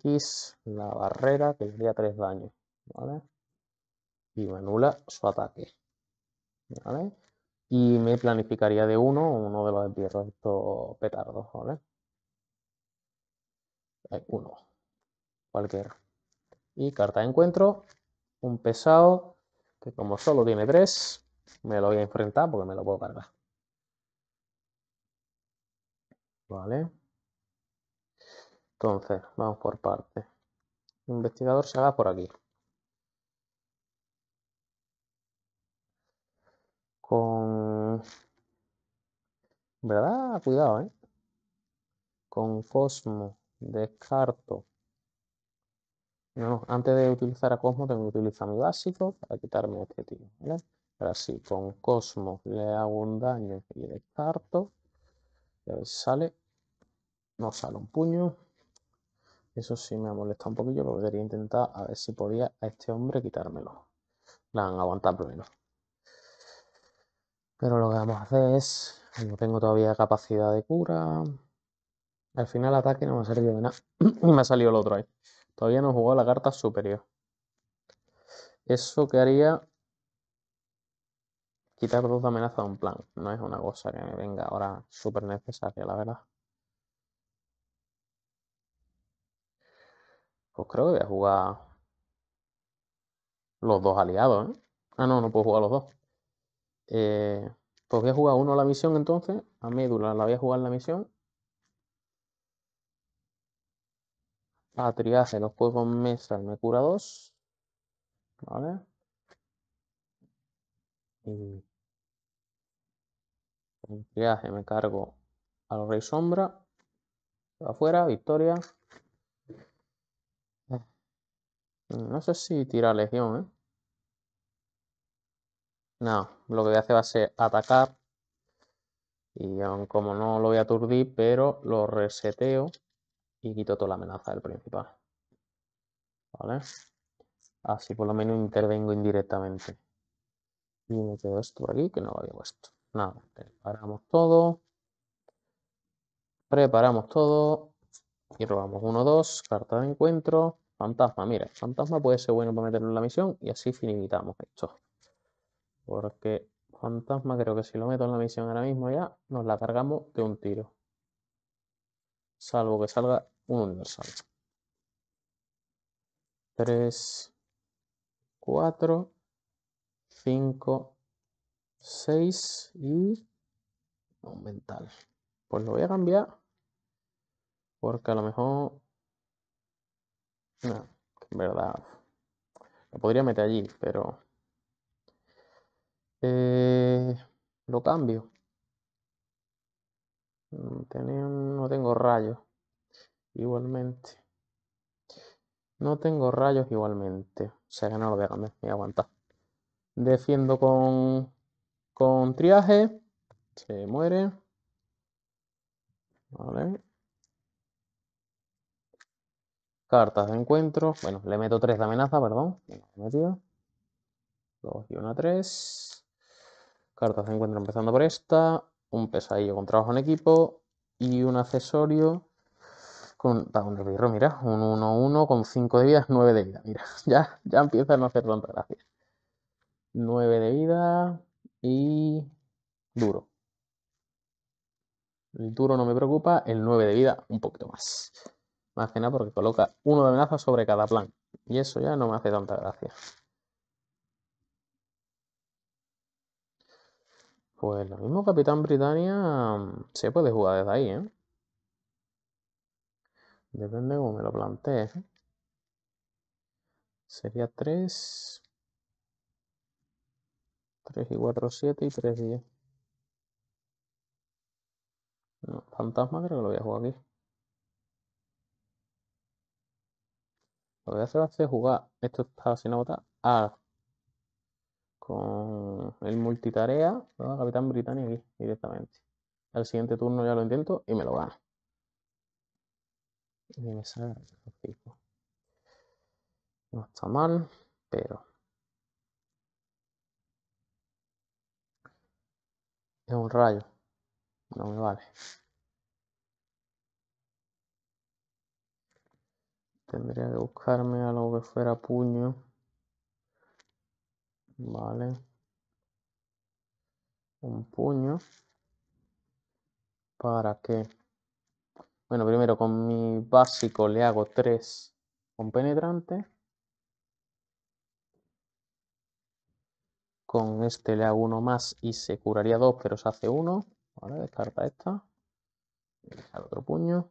S1: X la barrera que le haría 3 daños. Y me anula su ataque. Y me planificaría de uno uno de los esbirros, estos petardos. ¿vale? Eh, uno, cualquier Y carta de encuentro, un pesado que como solo tiene 3, me lo voy a enfrentar porque me lo puedo cargar. Vale. Entonces, vamos por partes. El investigador se va por aquí. Con... ¿Verdad? Cuidado, ¿eh? Con Cosmo, descarto. No, antes de utilizar a Cosmo tengo que utilizar mi básico para quitarme este objetivo, Ahora sí, con Cosmos le hago un daño y le Y a ver si sale. No sale un puño. Eso sí me ha molestado un poquillo porque quería intentar a ver si podía a este hombre quitármelo. La han aguantado menos. Pero lo que vamos a hacer es... No tengo todavía capacidad de cura. Al final ataque no me ha servido de nada. me ha salido el otro ahí. Todavía no jugó la carta superior. Eso que haría quitar dos de amenaza un plan. No es una cosa que me venga ahora súper necesaria, la verdad. Pues creo que voy a jugar los dos aliados, ¿eh? Ah, no, no puedo jugar los dos. Eh, pues voy a jugar uno a la misión entonces. A médula la voy a jugar la misión. A triaje los puedo con me cura dos. Vale. En me cargo al Rey Sombra. Afuera, victoria. Mm, no sé si tira legión, ¿eh? No, lo que voy a hacer va a ser atacar. Y aun como no lo voy a aturdir, pero lo reseteo y quito toda la amenaza del principal. ¿Vale? Así por lo menos intervengo indirectamente. Y me quedo esto aquí que no lo había puesto. Nada, preparamos todo. Preparamos todo. Y robamos 1, 2, carta de encuentro. Fantasma, mira, fantasma puede ser bueno para meterlo en la misión y así finimitamos esto. Porque fantasma creo que si lo meto en la misión ahora mismo ya, nos la cargamos de un tiro. Salvo que salga un universal. 3, 4, 5, 6 y aumentar. Pues lo voy a cambiar porque a lo mejor... No, en verdad. Lo podría meter allí, pero... Eh, lo cambio. Mm, no tengo rayos. Igualmente. No tengo rayos igualmente. O sea que no lo voy a cambiar. Voy a aguantar. Defiendo con con triaje. Se muere. Vale. Cartas de encuentro. Bueno, le meto 3 de amenaza, perdón. 2 y una 3. Cartas de encuentro empezando por esta. Un pesadillo con trabajo en equipo. Y un accesorio con un birro, mira. Un 1-1 con 5 de vida, 9 de vida. Mira, ya, ya a a hacer tanta gracia. 9 de vida y duro. El duro no me preocupa, el 9 de vida un poquito más. Más que nada porque coloca uno de amenaza sobre cada plan. Y eso ya no me hace tanta gracia. Pues lo mismo Capitán Britannia mm, se puede jugar desde ahí, ¿eh? Depende cómo me lo plantees ¿eh? Sería 3 3 y 4, 7 y 3, 10. No, fantasma creo que lo voy a jugar aquí. Lo voy a hacer va a ser jugar. Esto está sin nota A. Ah, con el multitarea. ¿no? Capitán Britannia aquí directamente. Al siguiente turno ya lo intento y me lo gano. Y me sale No está mal, pero. Es un rayo. No me vale. Tendría que buscarme algo que fuera puño. Vale. Un puño. ¿Para qué? Bueno, primero con mi básico le hago 3 con penetrante. Con este le hago uno más y se curaría dos, pero se hace uno. Vale, descarta esta. Voy a dejar otro puño.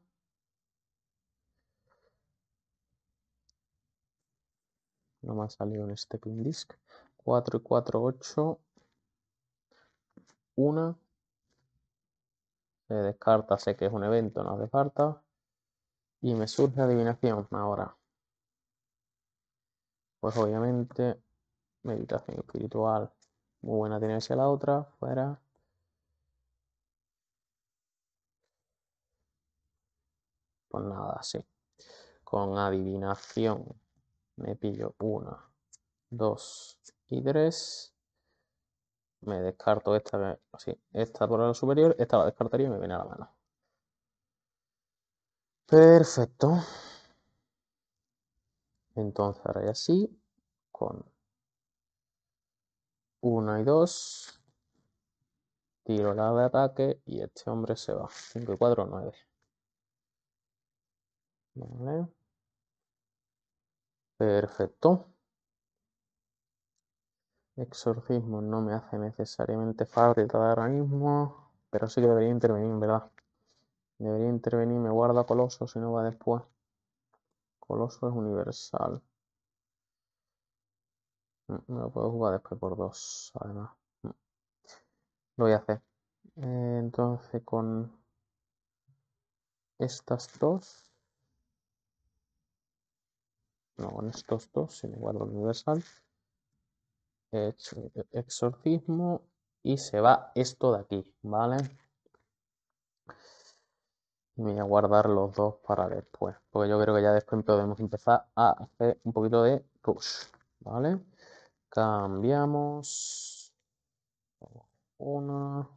S1: No me ha salido en este pin disc. 4 y 4, 8. 1. Se descarta, sé que es un evento, no hace falta. Y me surge adivinación ahora. Pues obviamente meditación espiritual. Muy buena tiene que ser la otra, fuera. Pues nada, así. Con adivinación me pillo una, dos y tres. Me descarto esta, así esta por la superior, esta la descartaría y me viene a la mano. Perfecto. Entonces ahora así sí, con 1 y 2. Tiro la de ataque y este hombre se va. 5 y 4, 9. Vale. Perfecto. Exorcismo no me hace necesariamente falta ahora mismo, pero sí que debería intervenir, ¿verdad? Debería intervenir, me guarda Coloso, si no va después. Coloso es universal. Mm, no puedo jugar después por dos, además. Mm. Lo voy a hacer. Eh, entonces con estas dos. No, con estos dos, si me guardo el universal. Exorcismo. Y se va esto de aquí, ¿vale? me voy a guardar los dos para después. Porque yo creo que ya después podemos empezar a hacer un poquito de push, ¿vale? Cambiamos. Una.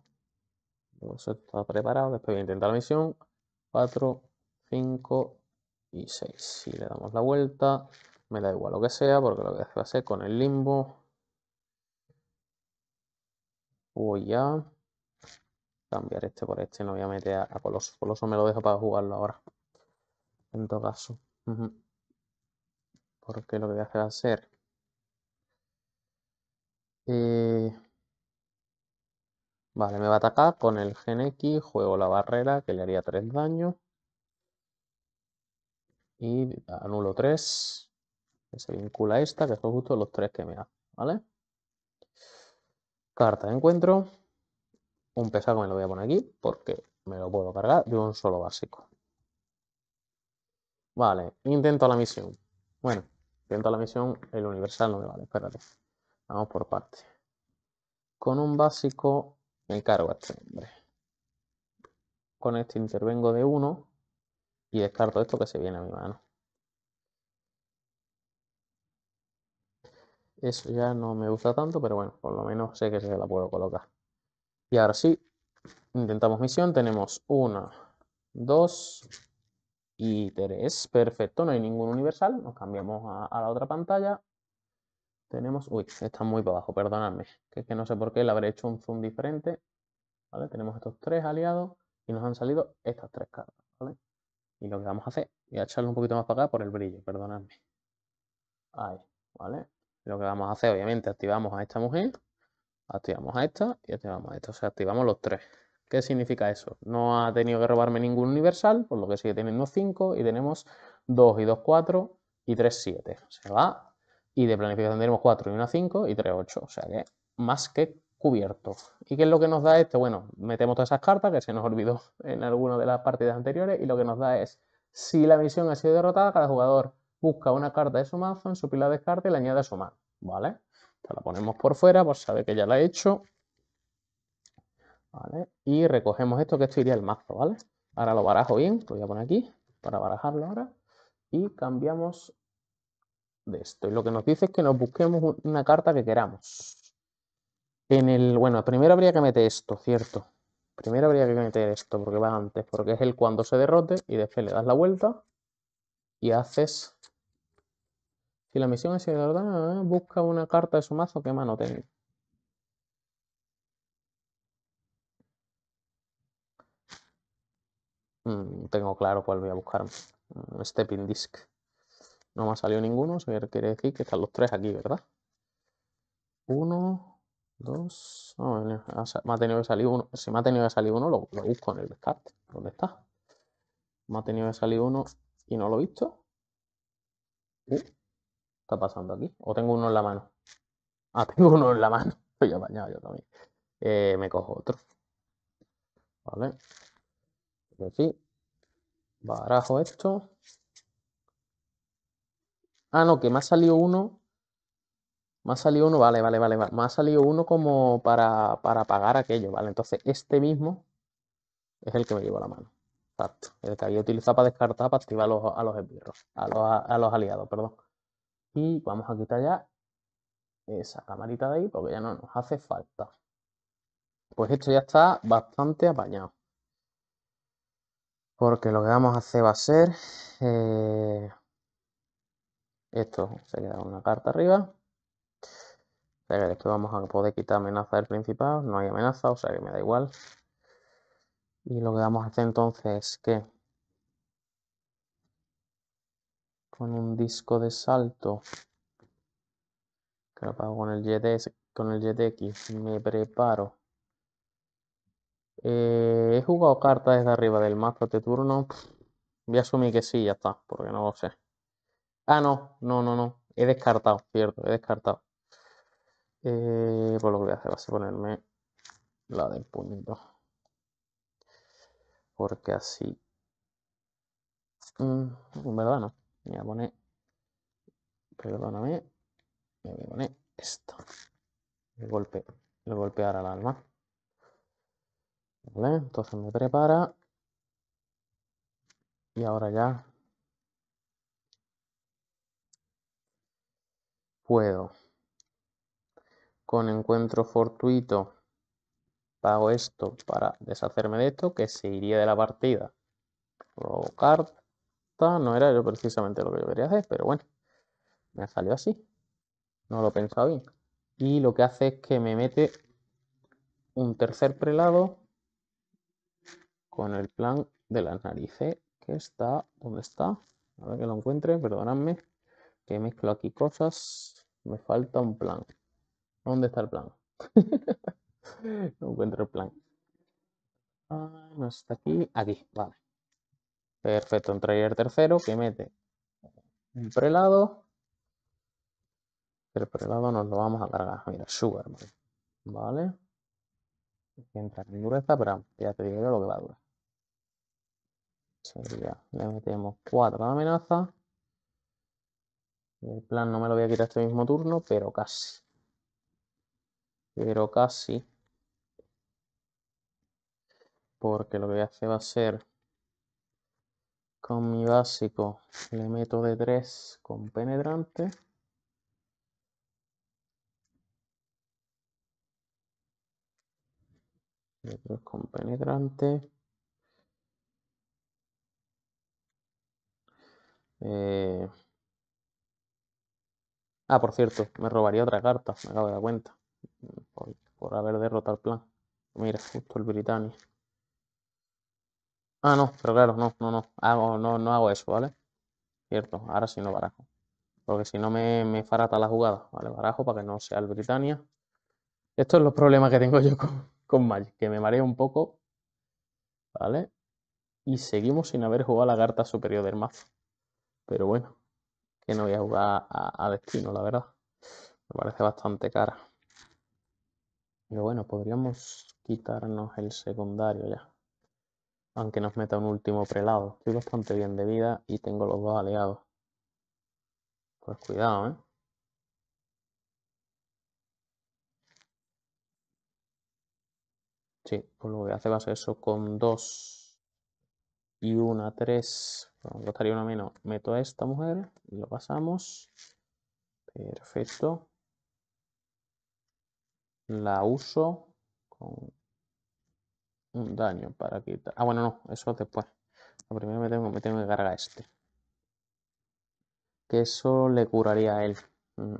S1: Dos, está preparado. Después voy a intentar la misión. 4, 5 y 6. Si le damos la vuelta, me da igual lo que sea, porque lo que va a hacer con el limbo. Voy a cambiar este por este. No voy a meter a, Coloso. Coloso me lo dejo para jugarlo ahora. En todo caso. Porque lo que voy a hacer va ser eh, vale, me va a atacar con el Gen juego la barrera que le haría 3 daños. Y anulo 3, que se vincula a esta, que son justo los 3 que me da, ¿vale? Carta de encuentro. Un pesado me lo voy a poner aquí porque me lo puedo cargar de un solo básico. Vale, intento la misión. Bueno, intento la misión, el universal no me vale, espérate. Vamos por parte Con un básico me cargo a este hombre. Con este intervengo de 1 y descarto esto que se viene a mi mano. Eso ya no me gusta tanto, pero bueno, por lo menos sé que se la puedo colocar. Y ahora sí, intentamos misión. Tenemos 1, 2 y 3. Perfecto, no hay ningún universal. Nos cambiamos a la otra pantalla tenemos, uy, está muy para abajo, perdonadme, que, que no sé por qué le habré hecho un zoom diferente. ¿Vale? Tenemos estos tres aliados y nos han salido estas tres cartas, ¿vale? Y lo que vamos a hacer, voy a echarlo un poquito más para acá por el brillo, perdonadme. Ahí, ¿vale? Lo que vamos a hacer, obviamente, activamos a esta mujer, activamos a esta y activamos a esta. O sea, activamos los tres. ¿Qué significa eso? No ha tenido que robarme ningún universal, por lo que sigue teniendo cinco y tenemos 2 y 2, 4 y 3, 7. Se va y de planificación tenemos 4 y una 5 y 3, 8. O sea que más que cubierto. ¿Y qué es lo que nos da esto? Bueno, metemos todas esas cartas que se nos olvidó en alguna de las partidas anteriores y lo que nos da es, si la misión ha sido derrotada, cada jugador busca una carta de su mazo en su pila de cartas y la añade a su mazo ¿vale? la ponemos por fuera, pues sabe que ya la he hecho. ¿Vale? Y recogemos esto que esto iría al mazo, ¿vale? Ahora lo barajo bien, lo voy a poner aquí para barajarlo ahora. Y cambiamos de esto. Y lo que nos dice es que nos busquemos una carta que queramos. En el, bueno, primero habría que meter esto, cierto. Primero habría que meter esto porque va antes, porque es el cuando se derrote y después le das la vuelta y haces... Si la misión es verdad busca una carta de su mazo que mano tenga. Mm, tengo claro cuál voy a buscar. Mm, Stepping Disc. No me ha salido ninguno, eso quiere decir que están los tres aquí, ¿verdad? Uno, dos. me ha tenido que salir uno. Si me ha tenido que salir uno, lo, busco en el descarte. ¿Dónde está? Me ha tenido que salir uno y no lo he visto. Uh, ¿Qué está pasando aquí? ¿O tengo uno en la mano? Ah, tengo uno en la mano. yo también. Eh, me cojo otro. Vale. Aquí. Barajo esto. Ah, no, que me ha salido uno. Me ha salido uno, vale, vale, vale. Me ha salido uno como para, para pagar aquello, ¿vale? Entonces, este mismo es el que me llevo a la mano. Exacto. El que había utilizado para descartar, para activar a los, a a los, aliados, perdón. Y vamos a quitar ya esa camarita de ahí porque ya no nos hace falta. Pues esto ya está bastante apañado. Porque lo que vamos a hacer va a ser eh, esto se queda una carta arriba. Espera, que vamos a poder quitar amenaza del principal No hay amenaza, o sea que me da igual. Y lo que vamos a hacer entonces es que con un disco de salto que lo pago con el con el YTX, me preparo. Eh, he jugado cartas desde arriba del mazo de turno. Voy a asumir que sí, ya está, porque no lo sé. Ah, no, no, no, no. He descartado, cierto, he descartado. Eh, pues lo que voy a hacer va a ponerme la de puñito. Porque así. Mm, en verdad no. Me voy a poner. Perdóname. Me voy a poner esto. El golpe. El golpear al alma. Vale, entonces me prepara. Y ahora ya puedo. Con encuentro fortuito pago esto para deshacerme de esto que se iría de la partida. Provocar, no era yo precisamente lo que yo quería hacer, pero bueno, me salió así. No lo pensaba bien. Y lo que hace es que me mete un tercer prelado con el plan de las narices ¿eh? que está, ¿dónde está? A ver que lo encuentre, perdonadme, que mezclo aquí cosas. Me falta un plan. ¿Dónde está el plan? no encuentro el plan. Ah, no está aquí. Aquí, vale. Perfecto, un trailer tercero que mete un prelado. El prelado nos lo vamos a cargar. Mira, sugar, Vale. Entra en dureza, pero ya te digo yo lo que va a durar. le metemos cuatro amenaza el plan no me lo voy a quitar este mismo turno, pero casi. Pero casi. Porque lo que voy a hacer va a ser... Con mi básico le meto de 3 con penetrante. De 3 con penetrante. Eh... Ah, por cierto, me robaría otra carta, me acabo de dar cuenta. Por, haber derrotado el plan. Mira, justo el Britannia. Ah, no, pero claro, no, no, no. no, no hago eso, ¿vale? Cierto, ahora sí no barajo. Porque si no me, me farata la jugada, ¿vale? Barajo para que no sea el Britannia. Estos son los problemas que tengo yo con, con que me mareo un poco, ¿vale? Y seguimos sin haber jugado la carta superior del mazo. Pero bueno no voy a jugar a, destino, la verdad. Me parece bastante cara. Pero bueno, podríamos quitarnos el secundario ya. Aunque nos meta un último prelado. Estoy bastante bien de vida y tengo los dos aliados. Pues cuidado, ¿eh? si pues lo que voy a hacer va eso con 2 y una tres 3. Me gustaría uno menos. Meto a esta mujer, y lo pasamos. Perfecto. La uso con un daño para quitar. Ah, bueno, no, eso después. Lo primero me tengo, que cargar a este. Que eso le curaría a él. Mm.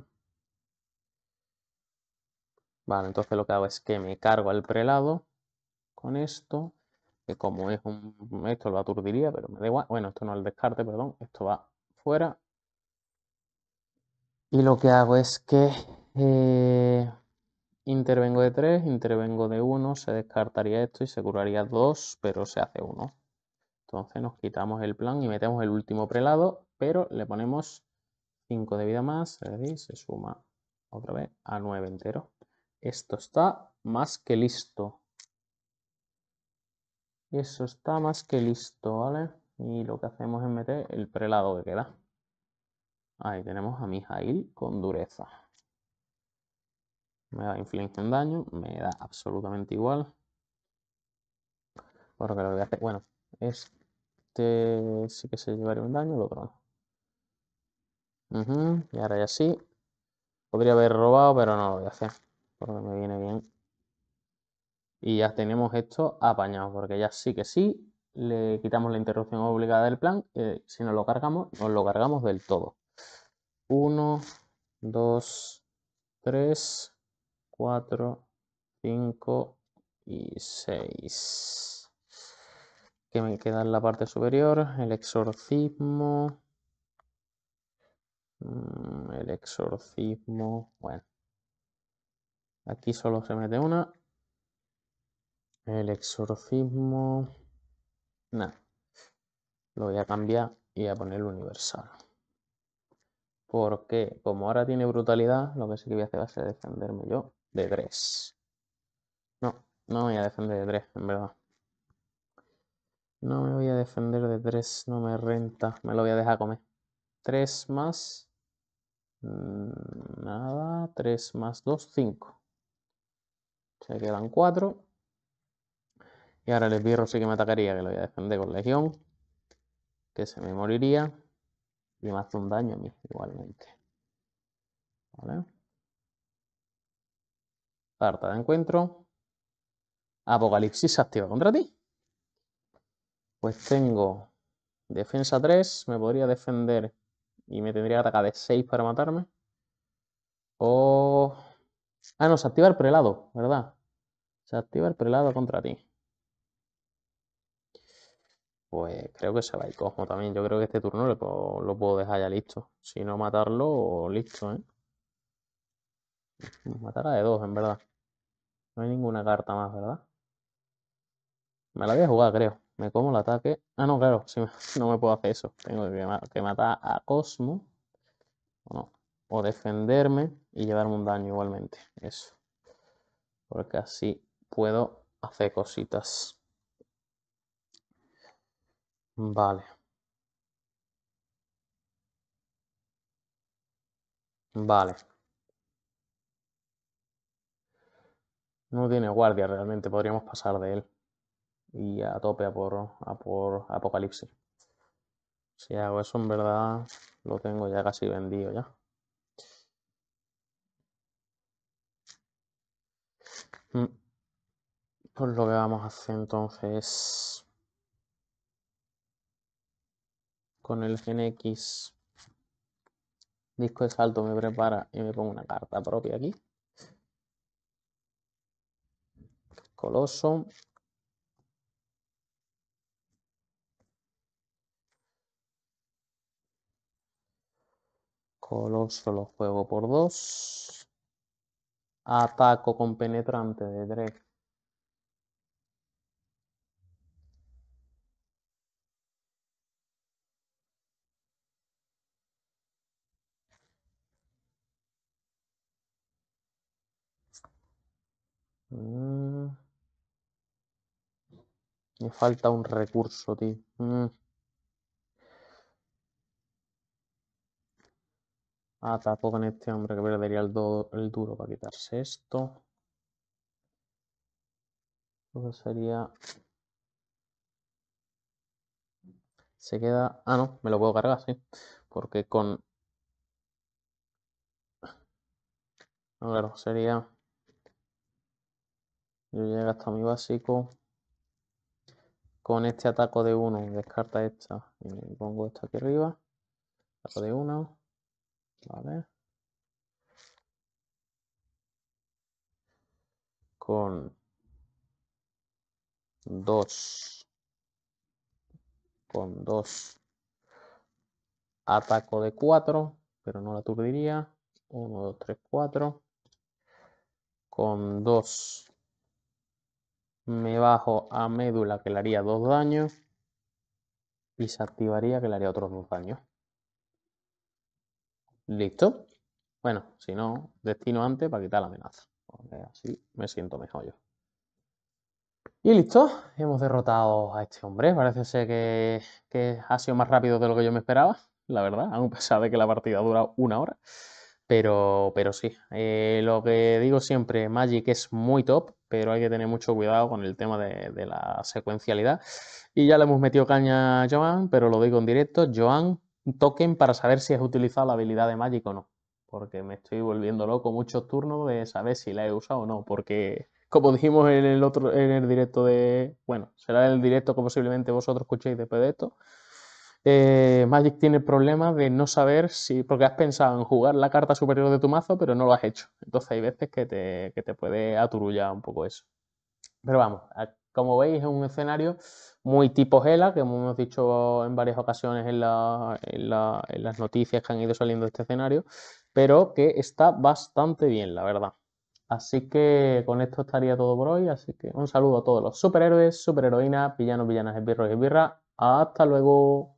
S1: Vale, entonces lo que hago es que me cargo al prelado con esto que como es un... Esto lo aturdiría, pero me da igual. Bueno, esto no es el descarte, perdón. Esto va fuera. Y lo que hago es que eh, intervengo de 3, intervengo de 1, se descartaría esto y se curaría 2, pero se hace 1. Entonces nos quitamos el plan y metemos el último prelado, pero le ponemos 5 de vida más, se suma otra vez a 9 entero. Esto está más que listo. Eso está más que listo, ¿vale? Y lo que hacemos es meter el prelado que queda. Ahí tenemos a Mijail con dureza. Me da influencia en daño, me da absolutamente igual. Porque lo bueno, este sí que se llevaría un daño, lo otro y ahora ya sí. Podría haber robado, pero no lo voy a hacer. Porque me viene bien y ya tenemos esto apañado, porque ya sí que sí, le quitamos la interrupción obligada del plan. Eh, si no lo cargamos, nos lo cargamos del todo. 1, 2, 3, 4, 5 y 6. Que me queda en la parte superior. El exorcismo. Mm, el exorcismo. Bueno. Aquí solo se mete una. El exorcismo. Nada. Lo voy a cambiar y a poner universal. Porque como ahora tiene brutalidad, lo que sí que voy a hacer va a ser defenderme yo de 3. No, no me voy a defender de 3, en verdad. No me voy a defender de 3, no me renta. Me lo voy a dejar comer. 3 más... Mm, nada, 3 más 2, 5. Se quedan 4. Y ahora el esbirro sí que me atacaría, que lo voy a defender con legión. Que se me moriría. Y me hace un daño a mí, igualmente. Vale. Carta de encuentro. Apocalipsis se activa contra ti. Pues tengo defensa 3, me podría defender y me tendría que de 6 para matarme. O... Ah, no, se activa el prelado, ¿verdad? Se activa el prelado contra ti. Pues creo que se va el Cosmo también. Yo creo que este turno lo puedo, dejar ya listo. Si no matarlo, listo, ¿eh? Matará de dos, en verdad. No hay ninguna carta más, ¿verdad? Me la voy a jugar, creo. Me como el ataque. Ah, no, claro. no me puedo hacer eso. Tengo que, que matar a Cosmo. O O defenderme y llevarme un daño igualmente. Eso. Porque así puedo hacer cositas. Vale. Vale. No tiene guardia realmente, podríamos pasar de él. Y a tope a por, a por Apocalipsis. Si hago eso en verdad, lo tengo ya casi vendido ya. Mm. Pues lo que vamos a hacer entonces con el gen X. Disco de salto me prepara y me pongo una carta propia aquí. Coloso. Coloso lo juego por dos. Ataco con penetrante de Dread. Mm. Me falta un recurso, tío. Mm. Ah, tampoco con este hombre que perdería el, el duro para quitarse esto. eso sería... Se queda... Ah, no, me lo puedo cargar, sí. Porque con... No, claro, sería... Yo ya he mi básico. Con este ataco de 1, descarta esta y me pongo esta aquí arriba. Ataco de 1. Vale. Con 2. Con 2. Ataco de 4, pero no la aturdiría. 1, 2, 3, 4. Con 2 me bajo a médula que le haría dos daños. Y se activaría que le haría otros dos daños. Listo. Bueno, si no, destino antes para quitar la amenaza. Así me siento mejor yo. Y listo, hemos derrotado a este hombre. Parece ser que, que ha sido más rápido de lo que yo me esperaba, la verdad, aún pesar de que la partida dura una hora. Pero, sí, eh, lo que digo siempre, Magic es muy top, pero hay que tener mucho cuidado con el tema de, la secuencialidad. Y ya le hemos metido caña a Joan, pero lo digo en directo, Joan, token para saber si has utilizado la habilidad de Magic o no. Porque me estoy volviendo loco muchos turnos de saber si la he usado o no. Porque, como dijimos en el otro, en el directo de. Bueno, será el directo que posiblemente vosotros escuchéis después de esto. Eh, Magic tiene problemas de no saber si, porque has pensado en jugar la carta superior de tu mazo, pero no lo has hecho. Entonces hay veces que te, puede aturullar un poco eso. Pero vamos, como veis es un escenario muy tipo Gela, que hemos dicho en varias ocasiones en, en, las noticias que han ido saliendo de este escenario, pero que está bastante bien, la verdad. Así que con esto estaría todo por hoy. Así que un saludo a todos los superhéroes, superheroínas, villanos, villanas, esbirros y esbirras. Hasta luego.